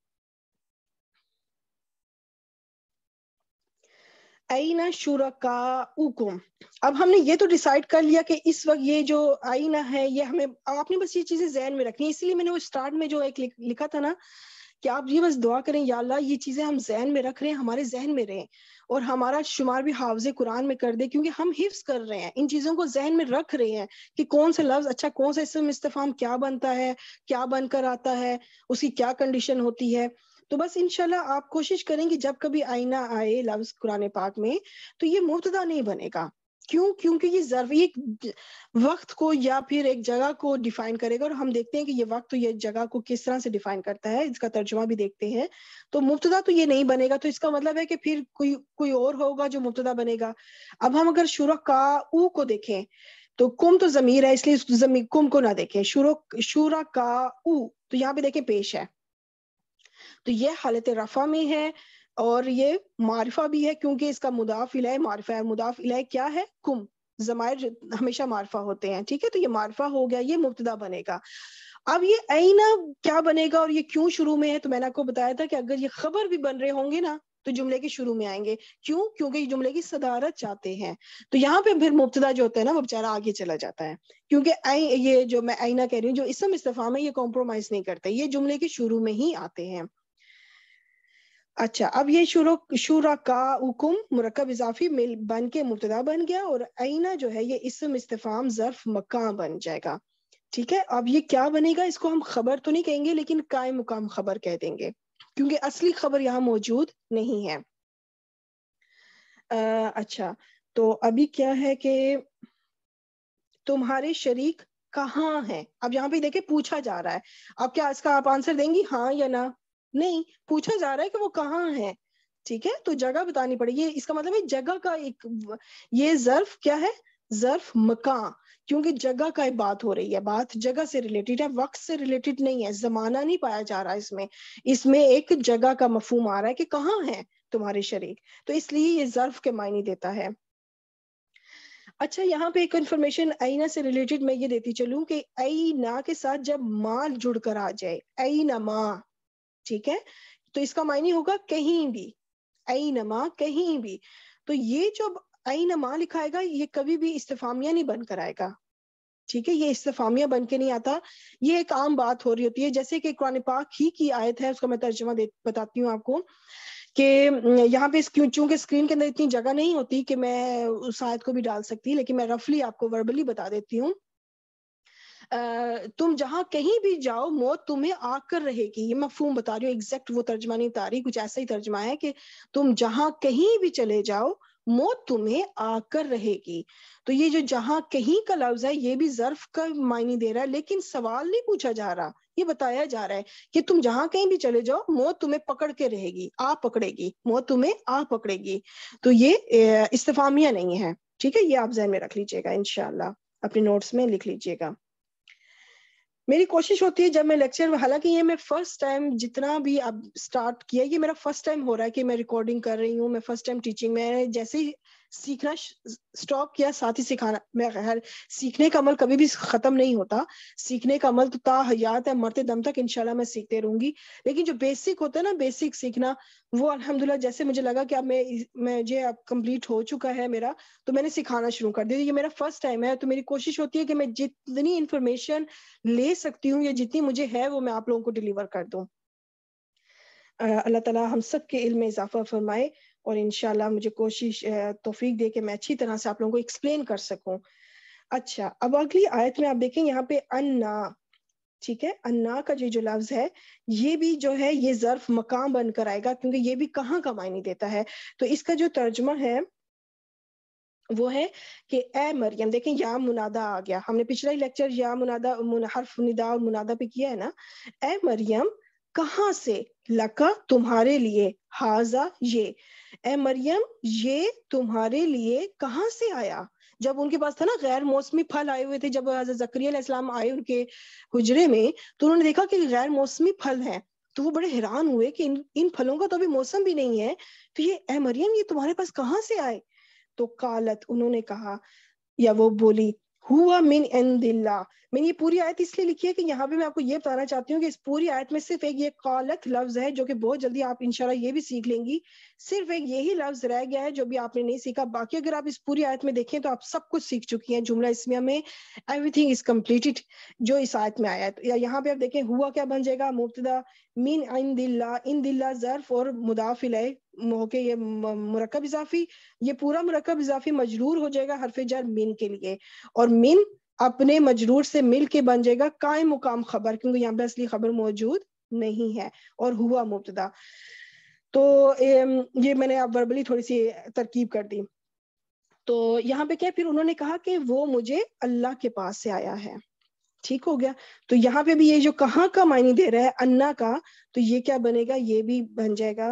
आईना का उकुम अब हमने ये तो डिसाइड कर लिया कि इस वक्त ये जो आईना है ये हमें आपने बस ये चीजें जहन में रखनी इसलिए मैंने वो स्टार्ट में जो एक लिखा था ना कि आप ये बस दुआ करें या अल्लाह ये चीजें हम जहन में रख रहे हैं हमारे जहन में रहें और हमारा शुमार भी हाफज कुरान में कर दे क्योंकि हम हिफ्स कर रहे हैं इन चीजों को जहन में रख रहे हैं कि कौन सा लफ्ज अच्छा कौन सा इसम इस्तेफाम क्या बनता है क्या बनकर आता है उसकी क्या कंडीशन होती है तो बस इनशाला आप कोशिश करेंगे जब कभी आईना आए लफ्ज कुरान पाक में तो ये मुफ्तदा नहीं बनेगा क्यों क्योंकि ये जरूरी वक्त को या फिर एक जगह को डिफाइन करेगा और हम देखते हैं कि ये वक्त तो ये जगह को किस तरह से डिफाइन करता है इसका तर्जुमा भी देखते हैं तो मुफ्तदा तो ये नहीं बनेगा तो इसका मतलब है कि फिर कोई कोई और होगा जो मुफ्तदा बनेगा अब हम अगर का ऊ को देखें तो कुम तो जमीर है इसलिए कुम को ना देखें शुरु शुरा का ऊ तो यहाँ पे देखें पेश है तो ये हालत रफा में है और ये मारफा भी है क्योंकि इसका मुदाफ इलाह मारफा है मुदाफ इलाह क्या है कुम जमायर हमेशा मारफा होते हैं ठीक है तो ये मारफा हो गया ये मुबतदा बनेगा अब ये आईना क्या बनेगा और ये क्यों शुरू में है तो मैंने आपको बताया था कि अगर ये खबर भी बन रहे होंगे ना तो जुमले के शुरू में आएंगे क्यों क्योंकि जुमले की सदारत चाहते हैं तो यहाँ पे फिर मुबतदा जो होता है ना वो बेचारा आगे चला जाता है क्योंकि ये जो मैं आईना कह रही हूँ जो इसम इस्तफाम है ये कॉम्प्रोमाइज नहीं करते ये जुमले के शुरू में ही आते हैं अच्छा अब ये शुरा का हुक्म मुरकब इजाफी मिल बन के मुबतदा बन गया और आईना जो है ये इसम इस्तेफाम जर्फ मकाम बन जाएगा ठीक है अब ये क्या बनेगा इसको हम खबर तो नहीं कहेंगे लेकिन कायम मुकाम खबर कह देंगे क्योंकि असली खबर यहाँ मौजूद नहीं है आ, अच्छा तो अभी क्या है कि तुम्हारे शरीक कहाँ हैं अब यहाँ पे देखे पूछा जा रहा है अब क्या इसका आप आंसर देंगी हाँ या ना नहीं पूछा जा रहा है कि वो कहाँ है ठीक है तो जगह बतानी पड़ेगी इसका मतलब है जगह का एक ये जर्फ क्या है जर्फ मका क्योंकि जगह का बात हो रही है बात जगह से रिलेटेड है वक्त से रिलेटेड नहीं है जमाना नहीं पाया जा रहा इसमें इसमें एक जगह का मफहम आ रहा है कि कहाँ है तुम्हारे शरीक तो इसलिए ये जर्फ के मायने देता है अच्छा यहाँ पे एक इन्फॉर्मेशन आईना से रिलेटेड मैं ये देती चलूं कि आई ना के साथ जब माँ जुड़ कर आ जाए ऐ ना माँ ठीक है तो इसका मायने होगा कहीं भी आई नमा कहीं भी तो ये जो आई नमा लिखाएगा ये कभी भी इस्तेफामिया नहीं बनकर आएगा ठीक है ये इस्तेफामिया बन के नहीं आता ये एक आम बात हो रही होती है जैसे कि कुरान पाक ही की आयत है उसका मैं तर्जमा बताती हूँ आपको कि यहाँ पे चूंकि स्क्रीन के अंदर इतनी जगह नहीं होती कि मैं उस आयत को भी डाल सकती लेकिन मैं रफली आपको वर्बली बता देती हूँ तुम जहाँ कहीं भी जाओ मौत तुम्हें आकर रहेगी ये मफहूम बता रही हूँ एग्जैक्ट वो तर्जमा नहीं तारी कुछ ऐसा ही तर्जमा है कि तुम जहाँ कहीं भी चले जाओ मौत तुम्हें आकर रहेगी तो ये जो जहां कहीं का लफ्ज है ये भी जर्फ का मायने दे रहा है लेकिन सवाल नहीं पूछा जा रहा ये बताया जा रहा है कि तुम जहां कहीं भी चले जाओ मौत तुम्हें पकड़ के रहेगी आ पकड़ेगी मौत तुम्हें आ पकड़ेगी तो ये इस्तेफामिया नहीं है ठीक है ये आप जहन में रख लीजिएगा इनशाला अपने नोट्स में लिख लीजिएगा मेरी कोशिश होती है जब मैं लेक्चर हालांकि ये मैं फर्स्ट टाइम जितना भी अब स्टार्ट किया ये मेरा फर्स्ट टाइम हो रहा है कि मैं रिकॉर्डिंग कर रही हूँ मैं फर्स्ट टाइम टीचिंग में जैसे ही सीखना स्टॉप किया साथ ही सिखाना मैं खैर सीखने का अमल कभी भी खत्म नहीं होता सीखने का अमल तो ता हयात है मरते दम तक इनशाला मैं सीखते रहूंगी लेकिन जो बेसिक होता है ना बेसिक सीखना वो अलहमदुल्ला जैसे मुझे लगा कि अब मैं मैं ये अब कंप्लीट हो चुका है मेरा तो मैंने सिखाना शुरू कर दिया ये मेरा फर्स्ट टाइम है तो मेरी कोशिश होती है कि मैं जितनी इन्फॉर्मेशन ले सकती हूँ या जितनी मुझे है वो मैं आप लोगों को डिलीवर कर दूँ अल्लाह ताला हम सब के इल में इजाफा फरमाए और इन मुझे कोशिश तोफीक दे के मैं अच्छी तरह से आप लोगों को एक्सप्लेन कर सकूं अच्छा अब अगली आयत में आप देखें यहाँ पे अन्ना ठीक है अन्ना का जो जो लफ्ज है ये भी जो है ये जर्फ मकाम बनकर आएगा क्योंकि ये भी कहाँ का मायने देता है तो इसका जो तर्जमा है वो है कि ए मरियम देखें या मुनादा आ गया हमने पिछला ही लेक्चर या मुनादा मुन, हर्फ निदा और मुनादा पे किया है ना ए मरियम कहा से लका तुम्हारे लिए हाजा ये ए मरियम ये तुम्हारे लिए कहा से आया जब उनके पास था ना गैर मौसमी फल आए हुए थे जब जक्रियालाम इस्लाम आए उनके हुजरे में तो उन्होंने देखा कि गैर मौसमी फल है तो वो बड़े हैरान हुए कि इन इन फलों का तो अभी मौसम भी नहीं है तो ये ए मरियम ये तुम्हारे पास कहाँ से आए तो कालत उन्होंने कहा या वो बोली हुआ मिन दिल्ला मैंने ये पूरी आयत इसलिए लिखी है कि यहाँ पे मैं आपको ये बताना चाहती हूँ कि इस पूरी आयत में सिर्फ एक ये कॉलत लफ्ज है जो कि बहुत जल्दी आप इनशाला ये भी सीख लेंगी सिर्फ एक यही लफ्ज रह गया है जो भी आपने नहीं सीखा बाकी अगर आप इस पूरी आयत में देखें तो आप सब कुछ सीख चुकी हैं जुमला इसमिया में एवरीथिंग इज कम्प्लीटेड जो इस आयत में आया है या यहाँ पे आप देखें हुआ क्या बन जाएगा मुबतदा मीन इन दिल्ला इन दिल्ला जर्फ और मुदाफिल होके ये मरकब इजाफी ये पूरा मरकब इजाफी मजरूर हो जाएगा हरफे जर मीन के लिए और मीन अपने मजरूर से मिल के बन जाएगा काय मुकाम खबर क्योंकि यहाँ पे असली खबर मौजूद नहीं है और हुआ मुबतदा तो ये मैंने आप वर्बली थोड़ी सी तरकीब कर दी तो यहाँ पे क्या फिर उन्होंने कहा कि वो मुझे अल्लाह के पास से आया है ठीक हो गया तो यहाँ पे भी ये जो कहाँ का मायने दे रहा है अन्ना का तो ये क्या बनेगा ये भी बन जाएगा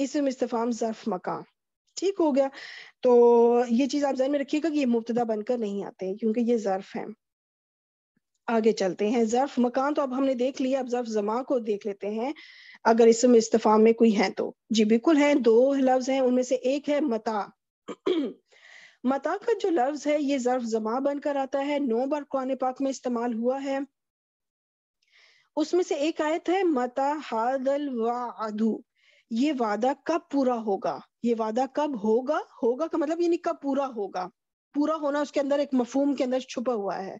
इसम इस्तफाम जर्फ मका ठीक हो गया तो ये चीज आप जहन में रखिएगा कि ये मुबतदा बनकर नहीं आते हैं क्योंकि ये ज़र्फ है आगे चलते हैं ज़र्फ मकान तो अब हमने देख लिया अब ज़र्फ जमा को देख लेते हैं अगर इसमें इस्तफाम में कोई है तो जी बिल्कुल है दो लफ्ज हैं उनमें से एक है मता मता का जो लफ्ज है ये जर्फ जमा बनकर आता है नौ बार कुरान पाक में इस्तेमाल हुआ है उसमें से एक आयत है मता हादल वादू ये वादा कब पूरा होगा ये वादा कब होगा होगा का मतलब नहीं कब पूरा होगा पूरा होना उसके अंदर एक मफहूम के अंदर छुपा हुआ है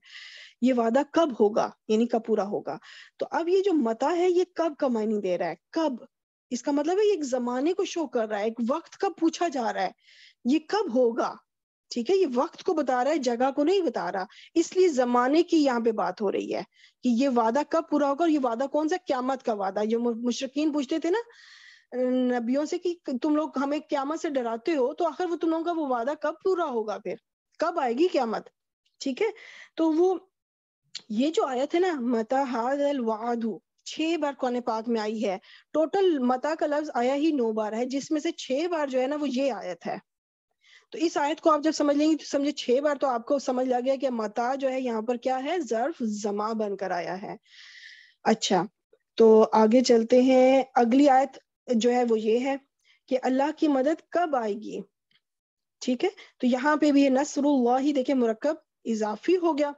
ये वादा कब होगा यानी कब पूरा होगा तो अब ये जो मता है ये कब का मायने दे रहा है कब इसका मतलब है ये एक जमाने को शो कर रहा है एक वक्त कब पूछा जा रहा है ये कब होगा ठीक है ये वक्त को बता रहा है जगह को नहीं बता रहा इसलिए जमाने की यहाँ पे बात हो रही है कि ये वादा कब पूरा होगा और ये वादा कौन सा क्यामत का वादा जो मुशरकिन पूछते थे ना नबियों से कि तुम लोग हमें क्यामत से डराते हो तो आखिर वो तुम लोगों का वो वादा कब पूरा होगा फिर कब आएगी क्यामत ठीक है तो वो ये जो आयत है ना मता हादल वादू छह बार कौन पाक में आई है टोटल मता का लफ्ज आया ही नौ बार है जिसमें से छह बार जो है ना वो ये आयत है तो इस आयत को आप जब समझ लेंगे तो समझे छह बार तो आपको समझ लग गया कि मता जो है यहाँ पर क्या है जर्फ जमा बनकर आया है अच्छा तो आगे चलते हैं अगली आयत जो है वो ये है कि अल्लाह की मदद कब आएगी ठीक है तो यहाँ पे भी ये नसरुल्लाह ही देखे मुरक्कब इजाफी हो गया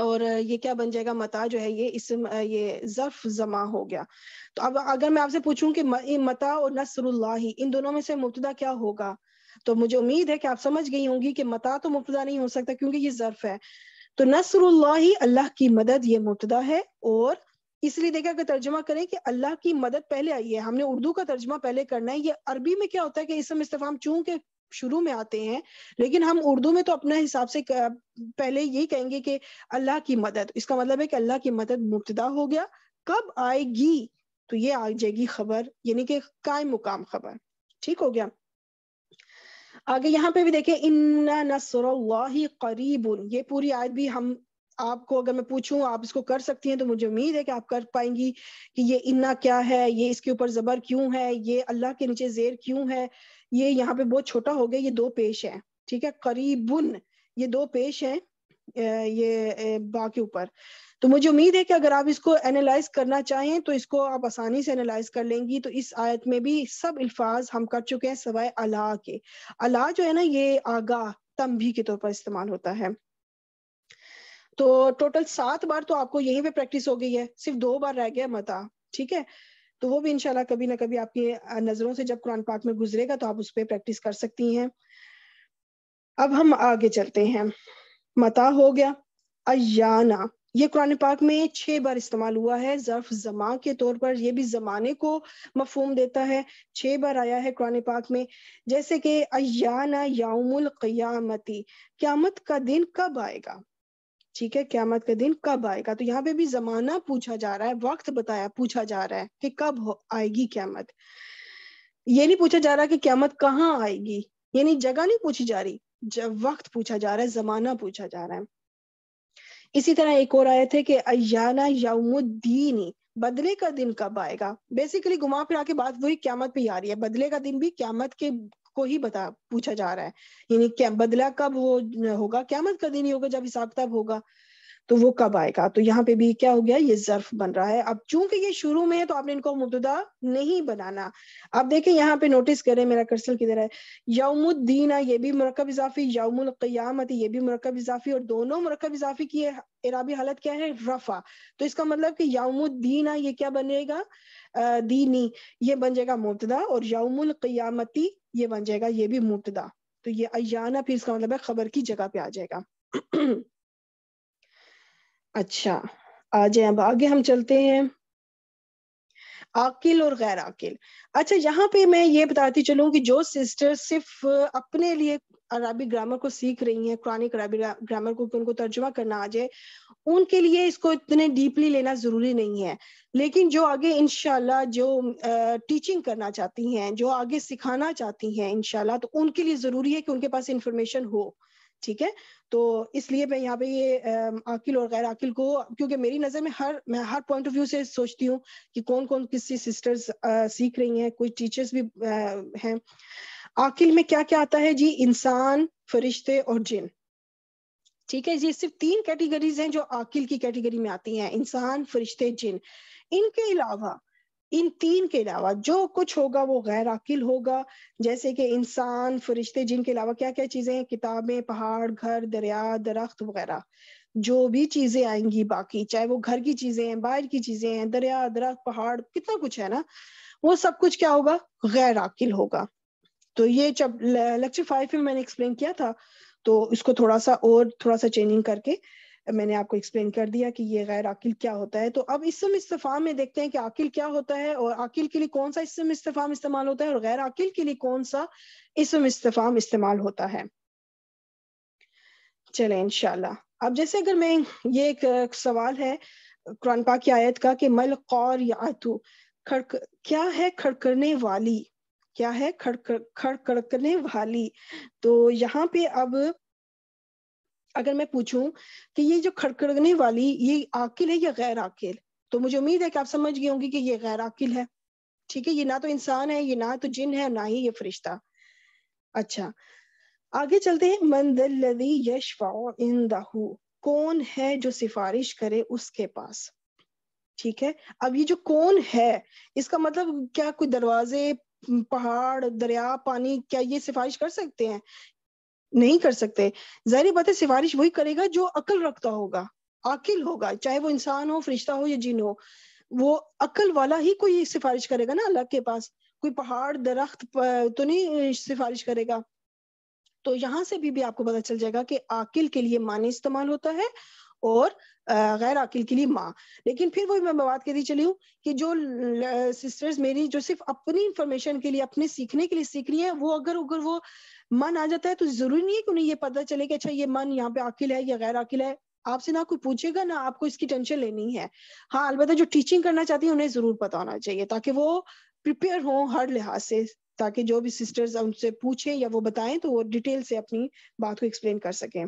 और ये क्या बन जाएगा मता जो है ये इसम ये जर्फ जमा हो गया तो अब अगर मैं आपसे पूछूं कि मता और ही इन दोनों में से मुबतदा क्या होगा तो मुझे उम्मीद है कि आप समझ गई होंगी कि मता तो मुबतदा नहीं हो सकता क्योंकि ये जर्फ है तो ही अल्लाह की मदद ये मुबतदा है और इसलिए देखा अगर तर्जमा करें कि अल्लाह की मदद पहले आई है हमने उर्दू का तर्जमा पहले करना है ये अरबी में क्या होता है कि इसम इस्तफाम चूंकि शुरू में आते हैं लेकिन हम उर्दू में तो अपने हिसाब से पहले यही कहेंगे कि अल्लाह की मदद इसका मतलब है कि अल्लाह की मदद मुबतदा हो गया कब आएगी तो ये आ जाएगी खबर यानी कि कायम मुकाम खबर ठीक हो गया आगे यहाँ पे भी देखें इन्ना नसर करीब ये पूरी आयत भी हम आपको अगर मैं पूछूं आप इसको कर सकती हैं तो मुझे उम्मीद है कि आप कर पाएंगी कि ये इन्ना क्या है ये इसके ऊपर जबर क्यों है ये अल्लाह के नीचे जेर क्यों है ये यहाँ पे बहुत छोटा हो गया ये दो पेश है ठीक है करीबन ये दो पेश है ये बा के ऊपर तो मुझे उम्मीद है कि अगर आप इसको एनालाइज करना चाहें तो इसको आप आसानी से एनालाइज कर लेंगी तो इस आयत में भी सब अल्फाज हम कर चुके हैं सवाए अला के अला जो है ना ये आगा तम भी के तौर पर इस्तेमाल होता है तो टोटल सात बार तो आपको यहीं पे प्रैक्टिस हो गई है सिर्फ दो बार रह गया मता ठीक है तो वो भी इनशाला कभी ना कभी आपकी नजरों से जब कुरान पाक में गुजरेगा तो आप उस पर प्रैक्टिस कर सकती हैं अब हम आगे चलते हैं मता हो गया अयाना ये कुरान पाक में छह बार इस्तेमाल हुआ है जर्फ जमा के तौर पर यह भी जमाने को मफहम देता है छह बार आया है कुरान पाक में जैसे कि अयाना यामुल क्यामती क्यामत का दिन कब आएगा ठीक है क्यामत का दिन कब आएगा तो यहाँ पे भी जमाना पूछा जा रहा है वक्त बताया पूछा जा रहा है कि कब आएगी क्यामत ये नहीं पूछा जा रहा कि क्यामत कहाँ आएगी यानी जगह नहीं पूछी जा रही जब वक्त पूछा जा रहा है जमाना पूछा जा रहा है इसी तरह एक और आए थे कि अयाना यौमुद्दीनी बदले का दिन कब आएगा बेसिकली घुमा फिरा के बात वही क्यामत पे आ रही है बदले का दिन भी क्यामत के को ही बता पूछा जा रहा है यानी क्या बदला कब हो होगा क्या मत कदी नहीं होगा जब हिसाब तब होगा तो वो कब आएगा तो यहाँ पे भी क्या हो गया ये जर्फ बन रहा है अब चूंकि ये शुरू में है तो आपने इनको मुबदा नहीं बनाना अब देखें यहाँ पे नोटिस करें मेरा कर्सल किधर है यौमुद्दीन ये भी मरकब इजाफी यौमुल क्यामत ये भी मरकब इजाफी और दोनों मरकब इजाफी की इराबी हालत क्या है रफा तो इसका मतलब कि यौमुद्दीना ये क्या बनेगा दीनी ये बन जाएगा मुबदा और यौमुल क्यामती ये बन जाएगा ये भी मुबदा तो ये अयाना फिर इसका मतलब है खबर की जगह पे आ जाएगा अच्छा आ जाए अब आगे हम चलते हैं आकिल और गैर आकिल अच्छा यहाँ पे मैं ये बताती चलूँ कि जो सिस्टर सिर्फ अपने लिए अरबी ग्रामर को सीख रही हैं क्रॉनिक अरबी ग्रामर को उनको तर्जुमा करना आ जाए उनके लिए इसको इतने डीपली लेना जरूरी नहीं है लेकिन जो आगे इनशाला जो टीचिंग करना चाहती हैं जो आगे सिखाना चाहती हैं इनशाला तो उनके लिए जरूरी है कि उनके पास इंफॉर्मेशन हो ठीक है तो इसलिए मैं यहाँ पे ये आकिल और गैर आकिल को क्योंकि मेरी नज़र में हर मैं हर पॉइंट ऑफ व्यू से सोचती हूँ कि कौन कौन किसी सिस्टर्स सीख रही हैं कोई टीचर्स भी हैं आकिल में क्या क्या आता है जी इंसान फरिश्ते और जिन ठीक है जी सिर्फ तीन कैटेगरीज हैं जो आकिल की कैटेगरी में आती हैं इंसान फरिश्ते जिन इनके अलावा इन तीन के अलावा जो कुछ होगा वो गैर अकिल होगा जैसे कि इंसान फरिश्ते जिनके अलावा क्या क्या चीजें हैं किताबें पहाड़ घर दरिया दरख्त वगैरह जो भी चीजें आएंगी बाकी चाहे वो घर की चीजें हैं बाहर की चीजें हैं दरिया दरख्त पहाड़ कितना कुछ है ना वो सब कुछ क्या होगा गैर अकिल होगा तो ये जब लेक्चर फाइव में मैंने एक्सप्लेन किया था तो इसको थोड़ा सा और थोड़ा सा चेंजिंग करके मैंने आपको एक्सप्लेन कर दिया कि ये गैर आकिल क्या होता है तो अब इसम इस्तफा में देखते हैं कि आकिल क्या होता है और आकिल के लिए कौन सा इसम इस्तफाम इस्तेमाल होता है और गैर आकिल के लिए कौन सा इसम इस्तफाम इस्तेमाल होता है चले इनशाला अब जैसे अगर मैं ये एक सवाल है कुरान पाक की आयत का कि मल कौर यातू खड़क क्या है खड़कने वाली क्या है खड़क खड़कने वाली तो यहाँ पे अब अगर मैं पूछूं कि ये जो खड़खड़ने वाली ये आकिल है या गैर आकिल तो मुझे उम्मीद है कि आप समझ गए होंगे कि ये गैर आकिल है ठीक है ये ना तो इंसान है ये ना तो जिन है ना ही ये फरिश्ता अच्छा आगे चलते हैं यश इन दहू कौन है जो सिफारिश करे उसके पास ठीक है अब ये जो कौन है इसका मतलब क्या कोई दरवाजे पहाड़ दरिया पानी क्या ये सिफारिश कर सकते हैं नहीं कर सकते जाहिर बात है सिफारिश वही करेगा जो अकल रखता होगा आकिल होगा चाहे वो इंसान हो फरिश्ता हो या जिन हो वो अकल वाला ही कोई सिफारिश करेगा ना अल्लाह के पास कोई पहाड़ दरख्त तो नहीं सिफारिश करेगा तो यहाँ से भी, भी आपको पता चल जाएगा कि आकिल के लिए माने इस्तेमाल होता है और गैर अकिल के लिए माँ लेकिन फिर वही मैं बात कर रही चली हूँ कि जो सिस्टर्स मेरी जो सिर्फ अपनी इंफॉर्मेशन के लिए अपने सीखने के लिए सीख रही है वो अगर उगर वो मन आ जाता है तो जरूरी नहीं है कि उन्हें ये पता चले कि अच्छा ये मन यहाँ पे अकिल है या गैर अकिल है आपसे ना कोई पूछेगा ना आपको इसकी टेंशन लेनी है हाँ अलबत्त जो टीचिंग करना चाहती है उन्हें जरूर पता होना चाहिए ताकि वो प्रिपेयर हो हर लिहाज से ताकि जो भी सिस्टर्स उनसे पूछें या वो बताएं तो वो डिटेल से अपनी बात को एक्सप्लेन कर सकें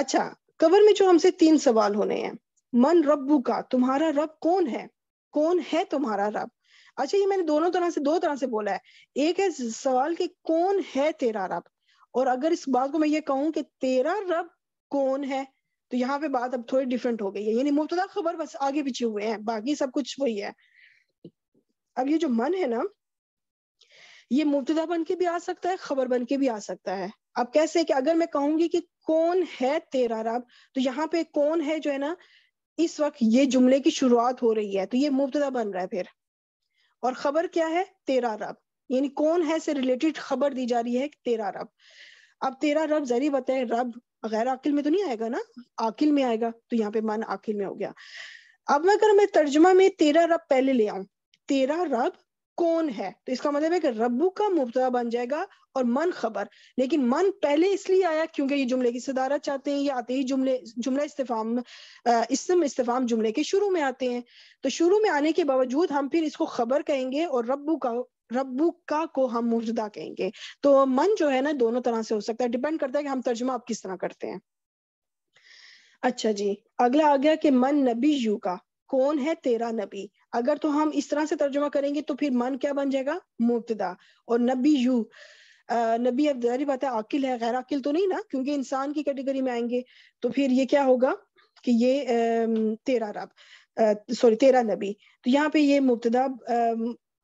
अच्छा कवर में जो हमसे तीन सवाल होने हैं मन रब्बू का तुम्हारा रब कौन है कौन है तुम्हारा रब अच्छा ये मैंने दोनों तरह से दो तरह से बोला है एक है सवाल कि कौन है तेरा रब और अगर इस बात को मैं ये कहूँ कि तेरा रब कौन है तो यहाँ पे बात अब थोड़ी डिफरेंट हो गई है यानी मुबतदा खबर बस आगे पीछे हुए हैं बाकी सब कुछ वही है अब ये जो मन है ना ये मुबतदा बन के भी आ सकता है खबर बन के भी आ सकता है अब कैसे कि अगर मैं कहूंगी कि कौन है तेरा रब तो यहाँ पे कौन है जो है ना इस वक्त ये जुमले की शुरुआत हो रही है तो ये मुबतदा बन रहा है फिर और खबर क्या है तेरा रब यानी कौन है से रिलेटेड खबर दी जा रही है तेरा रब अब तेरा रब जरिए बताए रब गैर आकिल में तो नहीं आएगा ना आकिल में आएगा तो यहाँ पे मन आकिल में हो गया अब अगर मैं तर्जमा में तेरा रब पहले ले आऊ तेरा रब कौन है तो इसका मतलब है कि रब्बू का मुबतला बन जाएगा और मन खबर लेकिन मन पहले इसलिए आया क्योंकि ये जुमले की सदारत चाहते हैं ये आते ही जुमले जुमला इस्तेफाम इसम इस्तेफाम जुमले के शुरू में आते हैं तो शुरू में आने के बावजूद हम फिर इसको खबर कहेंगे और रब्बू का रब्बू का को हम मुबदा कहेंगे तो मन जो है ना दोनों तरह से हो सकता है डिपेंड करता है कि हम तर्जमा आप किस तरह करते हैं अच्छा जी अगला आ गया कि मन नबी यू का कौन है तेरा नबी अगर तो हम इस तरह से तर्जुमा करेंगे तो फिर मन क्या बन जाएगा मुबतदा और नबी यू नबी अब जारी बात है आकिल है गैर आकिल तो नहीं ना क्योंकि इंसान की कैटेगरी में आएंगे तो फिर ये क्या होगा कि ये तेरा रब सॉरी तेरा नबी तो यहाँ पे ये मुबतदा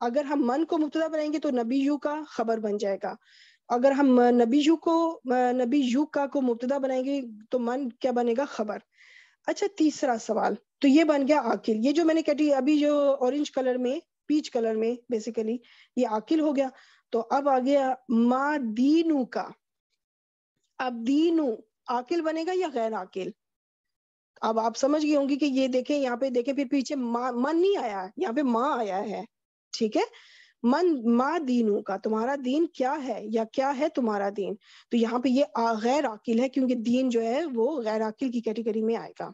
अगर हम मन को मुबतदा बनाएंगे तो नबी यू का खबर बन जाएगा अगर हम नबी यू को नबी यू का को मुबतदा बनाएंगे तो मन क्या बनेगा खबर अच्छा तीसरा सवाल तो ये बन गया आकिल ये जो मैंने कहती अभी जो ऑरेंज कलर में पीच कलर में बेसिकली ये आकिल हो गया तो अब आ गया मा दीनू का अब दीनू आकिल बनेगा या गैर आकिल अब आप समझ गए होंगे कि ये देखें यहाँ पे देखें फिर पीछे माँ मन नहीं आया यहाँ पे माँ आया है ठीक है मन मा दीनू का तुम्हारा दीन क्या है या क्या है तुम्हारा दीन तो यहाँ पे ये गैर आकिल है क्योंकि दीन जो है वो गैर आकिल की कैटेगरी में आएगा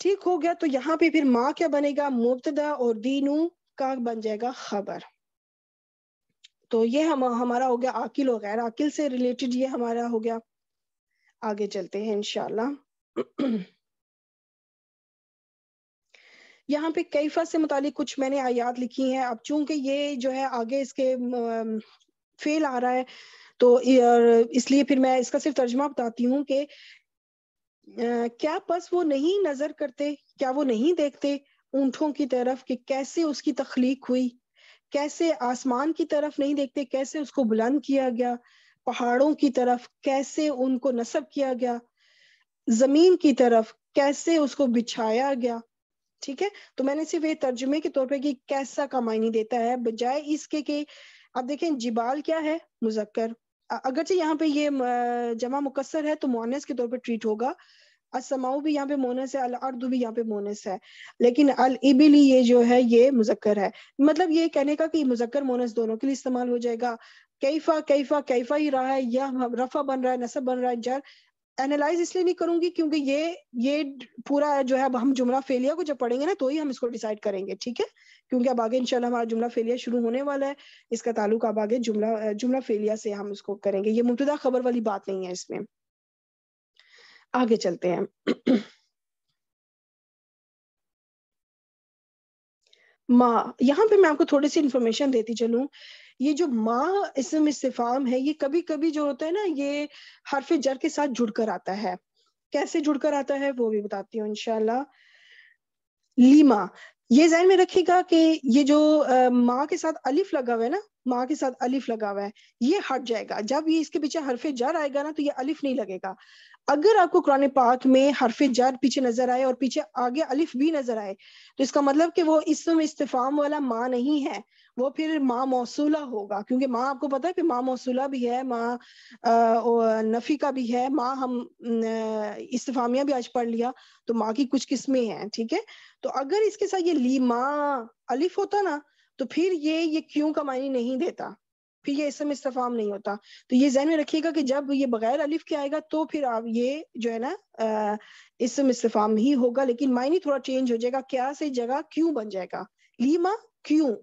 ठीक हो गया तो यहाँ पे फिर माँ क्या बनेगा मुबतदा और दीनू का बन जाएगा खबर तो ये हम हमारा हो गया आकिल और गैर आकिल से रिलेटेड ये हमारा हो गया आगे चलते हैं इनशाला यहाँ पे कैफा से मुतालिक कुछ मैंने आयात लिखी हैं अब चूंकि ये जो है आगे इसके फेल आ रहा है तो इसलिए फिर मैं इसका सिर्फ तर्जमा बताती हूँ कि क्या बस वो नहीं नजर करते क्या वो नहीं देखते ऊंटों की तरफ कि कैसे उसकी तख्लीक हुई कैसे आसमान की तरफ नहीं देखते कैसे उसको बुलंद किया गया पहाड़ों की तरफ कैसे उनको नस्ब किया गया जमीन की तरफ कैसे उसको बिछाया गया ठीक है तो मैंने सिर्फ ये तर्जुमे के तौर पे कि कैसा का मायने देता है बजाय इसके कि आप देखें जिबाल क्या है मुजक्कर अगरचे यहाँ पे ये जमा मुकसर है तो मोनस के तौर पे ट्रीट होगा असमाऊ भी यहाँ पे मोनस है अल अर्दू भी यहाँ पे मोनस है लेकिन अल इबिली ये जो है ये मुजक्कर है मतलब ये कहने का कि मुजक्कर मोनस दोनों के लिए इस्तेमाल हो जाएगा कैफा कैफा कैफा ही रहा है यह रफा बन रहा है नसब बन रहा है जर एनालाइज इसलिए नहीं करूंगी क्योंकि ये ये पूरा जो है अब हम जुमला फेलिया को जब पढ़ेंगे ना तो ही हम इसको डिसाइड करेंगे ठीक है क्योंकि अब आगे इनशाला हमारा जुमला फेलिया शुरू होने वाला है इसका ताल्लुक अब आगे जुमला जुमला फेलिया से हम उसको करेंगे ये मुबतदा खबर वाली बात नहीं है इसमें आगे चलते हैं माँ यहाँ पे मैं आपको थोड़ी सी इन्फॉर्मेशन देती चलू ये जो माँ इसम इस्तेफाम है ये कभी कभी जो होता है ना ये हरफ जर के साथ जुड़कर आता है कैसे जुड़कर आता है वो भी बताती हूँ इनशाला लीमा ये जहन में रखेगा कि ये जो माँ के साथ अलिफ लगा हुआ है ना माँ के साथ अलिफ लगा हुआ है ये हट जाएगा जब ये इसके पीछे हरफे जर आएगा ना तो ये अलिफ नहीं लगेगा अगर आपको कुरान पाक में हरफ जर पीछे नजर आए और पीछे आगे अलिफ भी नजर आए तो इसका मतलब कि वो इसम इस्तेफाम वाला माँ नहीं है वो फिर माँ मौसूला होगा क्योंकि माँ आपको पता है कि माँ मौसूला भी है माँ नफ़ी का भी है माँ हम इस्तेफामिया भी आज पढ़ लिया तो माँ की कुछ किस्में हैं ठीक है तो अगर इसके साथ ये ली माँ अलिफ होता ना तो फिर ये ये क्यों का मायने नहीं देता फिर ये इसम इस्तफाम नहीं होता तो ये जहन में रखिएगा कि जब ये बगैर अलिफ के आएगा तो फिर आप ये जो है ना इसम इस्तफाम ही होगा लेकिन मायने थोड़ा चेंज हो जाएगा क्या से जगह क्यों बन जाएगा लीमा क्यों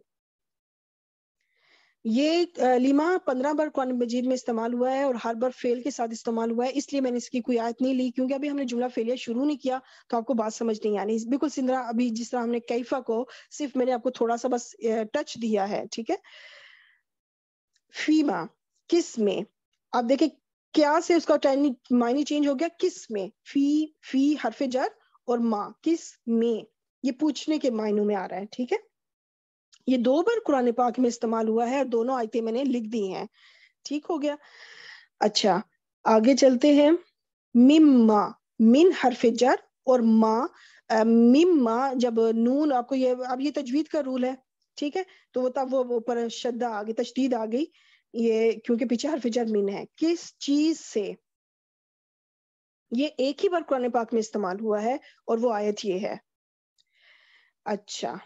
ये लीमा पंद्रह बार कुरान मजीद में इस्तेमाल हुआ है और हर बार फेल के साथ इस्तेमाल हुआ है इसलिए मैंने इसकी कोई आयत नहीं ली क्योंकि अभी हमने जुमला फेलिया शुरू नहीं किया तो आपको बात समझ नहीं आनी बिल्कुल सिंदरा अभी जिस तरह हमने कैफा को सिर्फ मैंने आपको थोड़ा सा बस टच दिया है ठीक है फीमा किस में आप देखे क्या से उसका मायने चेंज हो गया किस में फी फी हरफे जर और माँ किस में ये पूछने के मायनों में आ रहा है ठीक है ये दो बार कुरान पाक में इस्तेमाल हुआ है और दोनों आयतें मैंने लिख दी हैं ठीक हो गया अच्छा आगे चलते हैं मिम्मा मिन हरफे जर और माँ मिम्मा जब नून आपको ये अब ये तजवीद का रूल है ठीक है तो वो तब वो ऊपर श्रद्धा आ गई तशदीद आ गई ये क्योंकि पीछे हर फिजर मीन है किस चीज से ये एक ही बार कुरान पाक में इस्तेमाल हुआ है और वो आयत ये है अच्छा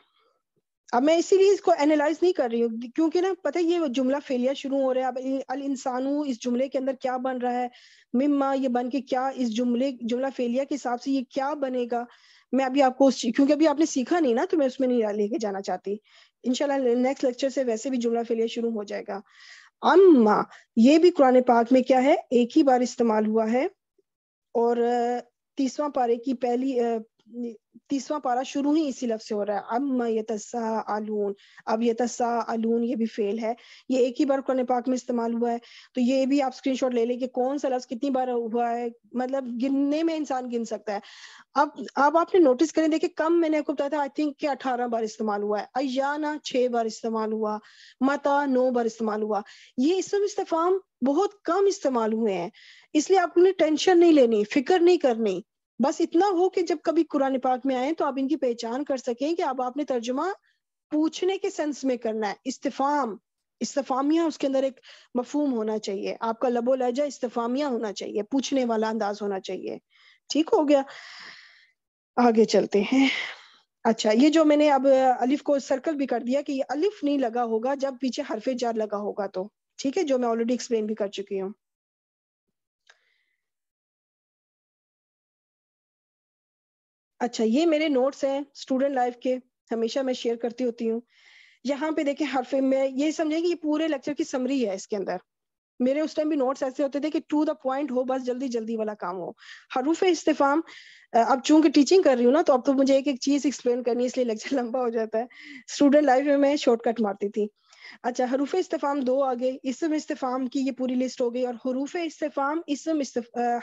अब मैं इसीलिए इसको एनालाइज नहीं कर रही हूँ क्योंकि ना पता है ये जुमला फेलिया शुरू हो रहा है अब अल इंसानू इस जुमले के अंदर क्या बन रहा है मिम्मा ये बन के क्या इस जुमले जुमला फेलिया के हिसाब से ये क्या बनेगा मैं अभी आपको उस क्योंकि अभी आपने सीखा नहीं ना तो मैं उसमें नहीं लेके जाना चाहती इनशाला नेक्स्ट लेक्चर से वैसे भी जुमला फेलियर शुरू हो जाएगा अम्मा ये भी कुरान पाक में क्या है एक ही बार इस्तेमाल हुआ है और तीसवा पारे की पहली तीसवा पारा शुरू ही इसी लफ्ज से हो रहा है अब यतसा आलून अब यतसा आलून ये भी फेल है ये एक ही बार कुरान पाक में इस्तेमाल हुआ है तो ये भी आप स्क्रीनशॉट ले लें कि कौन सा लफ्ज कितनी बार हुआ है मतलब गिनने में इंसान गिन सकता है अब अब आपने नोटिस करें देखिए कम मैंने आपको बताया था आई थिंक के अठारह बार इस्तेमाल हुआ है अयाना छह बार इस्तेमाल हुआ मता नौ बार इस्तेमाल हुआ ये इसम इस्तेफाम बहुत कम इस्तेमाल हुए हैं इसलिए आपने टेंशन नहीं लेनी फिक्र नहीं करनी बस इतना हो कि जब कभी कुरान पाक में आए तो आप इनकी पहचान कर सकें कि अब आपने तर्जुमा पूछने के सेंस में करना है इस्तफाम इस्तेफामिया उसके अंदर एक मफहम होना चाहिए आपका लबो लहजा इस्तेफामिया होना चाहिए पूछने वाला अंदाज होना चाहिए ठीक हो गया आगे चलते हैं अच्छा ये जो मैंने अब अलिफ को सर्कल भी कर दिया कि ये अलिफ नहीं लगा होगा जब पीछे हरफे जार लगा होगा तो ठीक है जो मैं ऑलरेडी एक्सप्लेन भी कर चुकी हूँ अच्छा ये मेरे नोट्स हैं स्टूडेंट लाइफ के हमेशा मैं शेयर करती होती हूँ यहाँ पे देखें हर में ये समझे कि ये पूरे लेक्चर की समरी है इसके अंदर मेरे उस टाइम भी नोट्स ऐसे होते थे कि टू द पॉइंट हो बस जल्दी जल्दी वाला काम हो हरूफ इस्तेफाम अब चूंकि टीचिंग कर रही हूँ ना तो अब तो मुझे एक एक चीज एक्सप्लेन करनी इसलिए लेक्चर लंबा हो जाता है स्टूडेंट लाइफ में मैं शॉर्टकट मारती थी अच्छा हरूफ इस्तेफाम दो आ गए इसम इस्तेफाम की ये पूरी लिस्ट हो गई और हरूफ इस्तेफाम इसम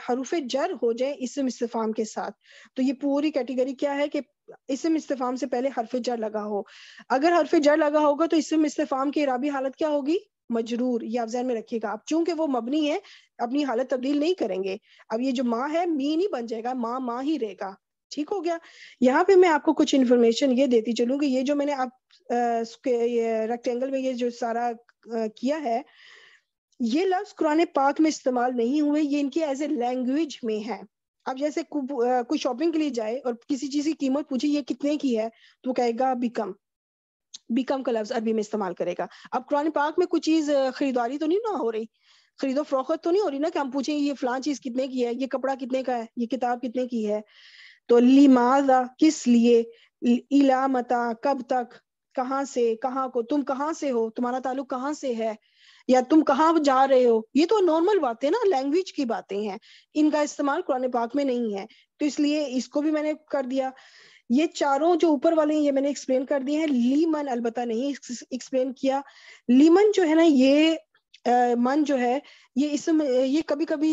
हरूफ जर हो जाए इसम इस्तेफाम के साथ तो ये पूरी कैटेगरी क्या है कि इसम इस्तेफाम से पहले हरफ जर लगा हो अगर हरफ जर लगा होगा तो इसम इस्तेफाम की इराबी हालत क्या होगी मजरूर ये आप जहन में रखिएगा आप चूंकि वो मबनी है अपनी हालत तब्दील नहीं करेंगे अब ये जो माँ है मी नहीं बन जाएगा माँ माँ ही रहेगा ठीक हो गया यहाँ पे मैं आपको कुछ इन्फॉर्मेशन ये देती चलूंगी ये जो मैंने आप रेक्टेंगल में ये जो सारा आ, किया है ये लफ्ज कुरान पाक में इस्तेमाल नहीं हुए ये इनके एज ए लैंग्वेज में है अब जैसे कोई शॉपिंग के लिए जाए और किसी चीज की कीमत पूछे ये कितने की है तो कहेगा बिकम बिकम का लफ्ज अरबी में इस्तेमाल करेगा अब कुरान पाक में कोई चीज खरीदारी तो नहीं ना हो रही खरीदो फरोख्त तो नहीं हो रही ना कि हम पूछें ये फलां चीज कितने की है ये कपड़ा कितने का है ये किताब कितने की है तो लिमादा किस लिए इलामता कब तक कहाँ से कहाँ को तुम कहाँ से हो तुम्हारा ताल्लुक कहाँ से है या तुम कहाँ जा रहे हो ये तो नॉर्मल बातें ना लैंग्वेज की बातें हैं इनका इस्तेमाल कुरान पाक में नहीं है तो इसलिए इसको भी मैंने कर दिया ये चारों जो ऊपर वाले हैं ये मैंने एक्सप्लेन कर दिए हैं लीमन अलबत्ता नहीं एक्सप्लेन किया लीमन जो है ना ये मन जो है ये इसम ये कभी कभी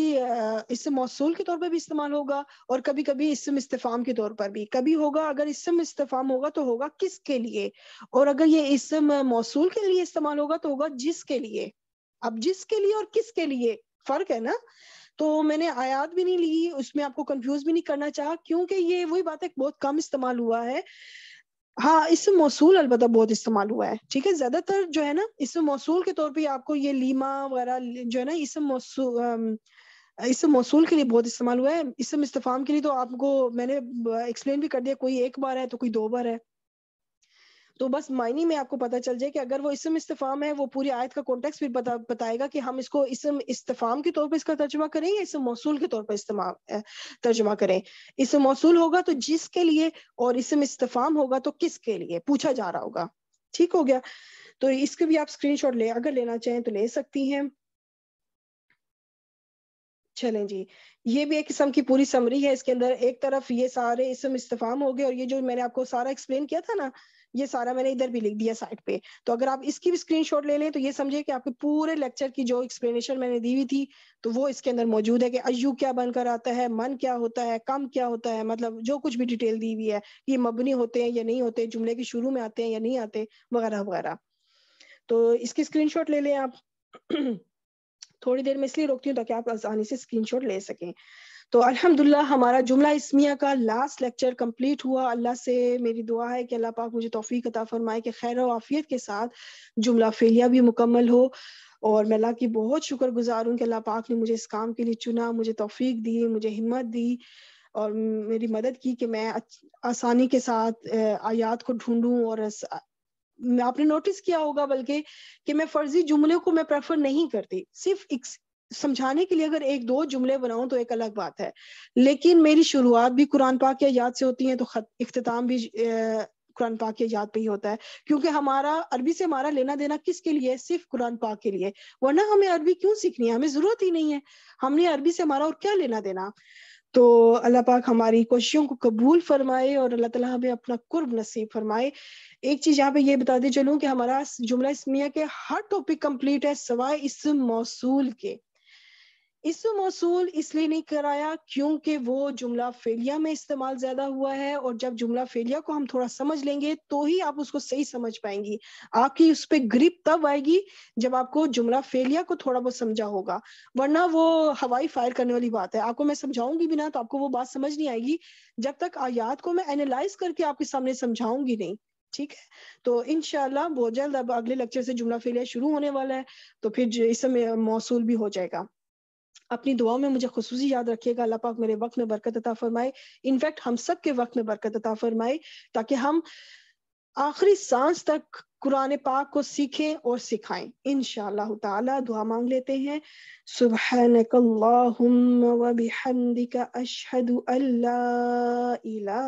इसम मौसूल के तौर पर भी इस्तेमाल होगा और कभी कभी इसम इस्तेफाम के तौर पर भी कभी होगा अगर इसम इस्तेफाम होगा तो होगा किसके लिए और अगर ये इसम मौसूल के लिए इस्तेमाल होगा तो होगा जिसके लिए अब जिसके लिए और किसके लिए फर्क है ना तो मैंने आयात भी नहीं ली उसमें आपको कंफ्यूज भी नहीं करना चाहा क्योंकि ये वही बात है बहुत कम इस्तेमाल हुआ है हाँ इसमें मौसू अलबत् बहुत इस्तेमाल हुआ है ठीक है ज्यादातर जो है ना इसमें मौसू के तौर पर आपको ये लीमा वगैरह जो है ना इसमें मौसू के लिए बहुत इस्तेमाल हुआ है इसम इस्तेफाम के लिए तो आपको मैंने एक्सप्लेन भी कर दिया कोई एक बार है तो कोई दो बार है तो बस मायने में आपको पता चल जाए कि अगर वो इसम इस्तफाम है वो पूरी आयत का कॉन्टेक्स्ट फिर बता, बताएगा कि हम इसको इसम इस्तफाम के तौर पर इसका तर्जमा करें या इसम मौसूल के तौर पर इस्तेमाल तर्जमा करें इसम मौसूल होगा तो जिसके लिए और इसम इस्तफाम होगा तो किसके लिए पूछा जा रहा होगा ठीक हो गया तो इसके भी आप शॉट ले अगर लेना चाहें तो ले सकती हैं चलें जी ये भी एक किस्म की पूरी समरी है इसके अंदर एक तरफ ये सारे इसम इस्तफाम हो गए और ये जो मैंने आपको सारा एक्सप्लेन किया था ना ये सारा मैंने इधर भी लिख दिया साइड पे तो अगर आप इसकी भी स्क्रीन ले लें तो ये समझिए कि आपके पूरे लेक्चर की जो एक्सप्लेनेशन मैंने दी हुई थी तो वो इसके अंदर मौजूद है कि अयु क्या बनकर आता है मन क्या होता है कम क्या होता है मतलब जो कुछ भी डिटेल दी हुई है ये मबनी होते हैं या नहीं होते जुमले के शुरू में आते हैं या नहीं आते वगैरह वगैरह तो इसकी स्क्रीन ले लें आप थोड़ी देर में इसलिए रोकती हूँ ताकि आप आसानी से स्क्रीनशॉट ले सकें तो अल्हम्दुलिल्लाह हमारा जुमला इसमिया का लास्ट लेक्चर कंप्लीट हुआ अल्लाह से मेरी दुआ है कि अल्लाह पाक मुझे तोफ़ी अता फरमाए कि खैर और आफियत के साथ जुमला फेलिया भी मुकम्मल हो और मैं अल्लाह की बहुत शुक्र गुजार हूँ कि अल्लाह पाक ने मुझे इस काम के लिए चुना मुझे तोफ़ीक दी मुझे हिम्मत दी और मेरी मदद की कि मैं आसानी के साथ आयात को ढूंढूं और आपने नोटिस किया होगा बल्कि कि मैं फर्जी जुमले को मैं प्रेफर नहीं करती सिर्फ समझाने के लिए अगर एक दो जुमले बनाऊं तो एक अलग बात है लेकिन मेरी शुरुआत भी कुरान पाक की याद से होती है तो इख्ताम भी कुरान पाक के याद पे ही होता है क्योंकि हमारा अरबी से हमारा लेना देना किसके लिए सिर्फ कुरान पाक के लिए वरना हमें अरबी क्यों सीखनी है हमें जरूरत ही नहीं है हमने अरबी से हमारा और क्या लेना देना तो अल्लाह पाक हमारी कोशिशों को कबूल फरमाए और अल्लाह ताला हमें अपना कुर्ब नसीब फरमाए एक चीज यहाँ पे ये बताते चलूँ कि हमारा जुमला इसमिया के हर टॉपिक कंप्लीट है सवाए इस मौसूल के इस मौसूल इसलिए नहीं कराया क्योंकि वो जुमला फेलिया में इस्तेमाल ज्यादा हुआ है और जब जुमला फेलिया को हम थोड़ा समझ लेंगे तो ही आप उसको सही समझ पाएंगी आपकी उस पर ग्रिप तब आएगी जब आपको जुमला फेलिया को थोड़ा बहुत समझा होगा वरना वो हवाई फायर करने वाली बात है आपको मैं समझाऊंगी भी ना तो आपको वो बात समझ नहीं आएगी जब तक आयात को मैं एनालाइज करके आपके सामने समझाऊंगी नहीं ठीक है तो इनशाला बहुत जल्द अब अगले लेक्चर से जुमला फेलिया शुरू होने वाला है तो फिर इसमें मौसू भी हो जाएगा अपनी दुआओं में मुझे खसूस याद रखिएगा अल्लाह पाक मेरे वक्त में बरकत अता फरमाए इनफैक्ट हम सब के वक्त में बरकत अता फरमाए ताकि हम आखिरी सांस तक कुरान पाक को सीखें और सिखाएं इन शह दुआ मांग लेते हैं सुबह अशहद अल्ला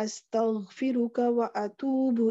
अस्तगफिरुका व अतूबु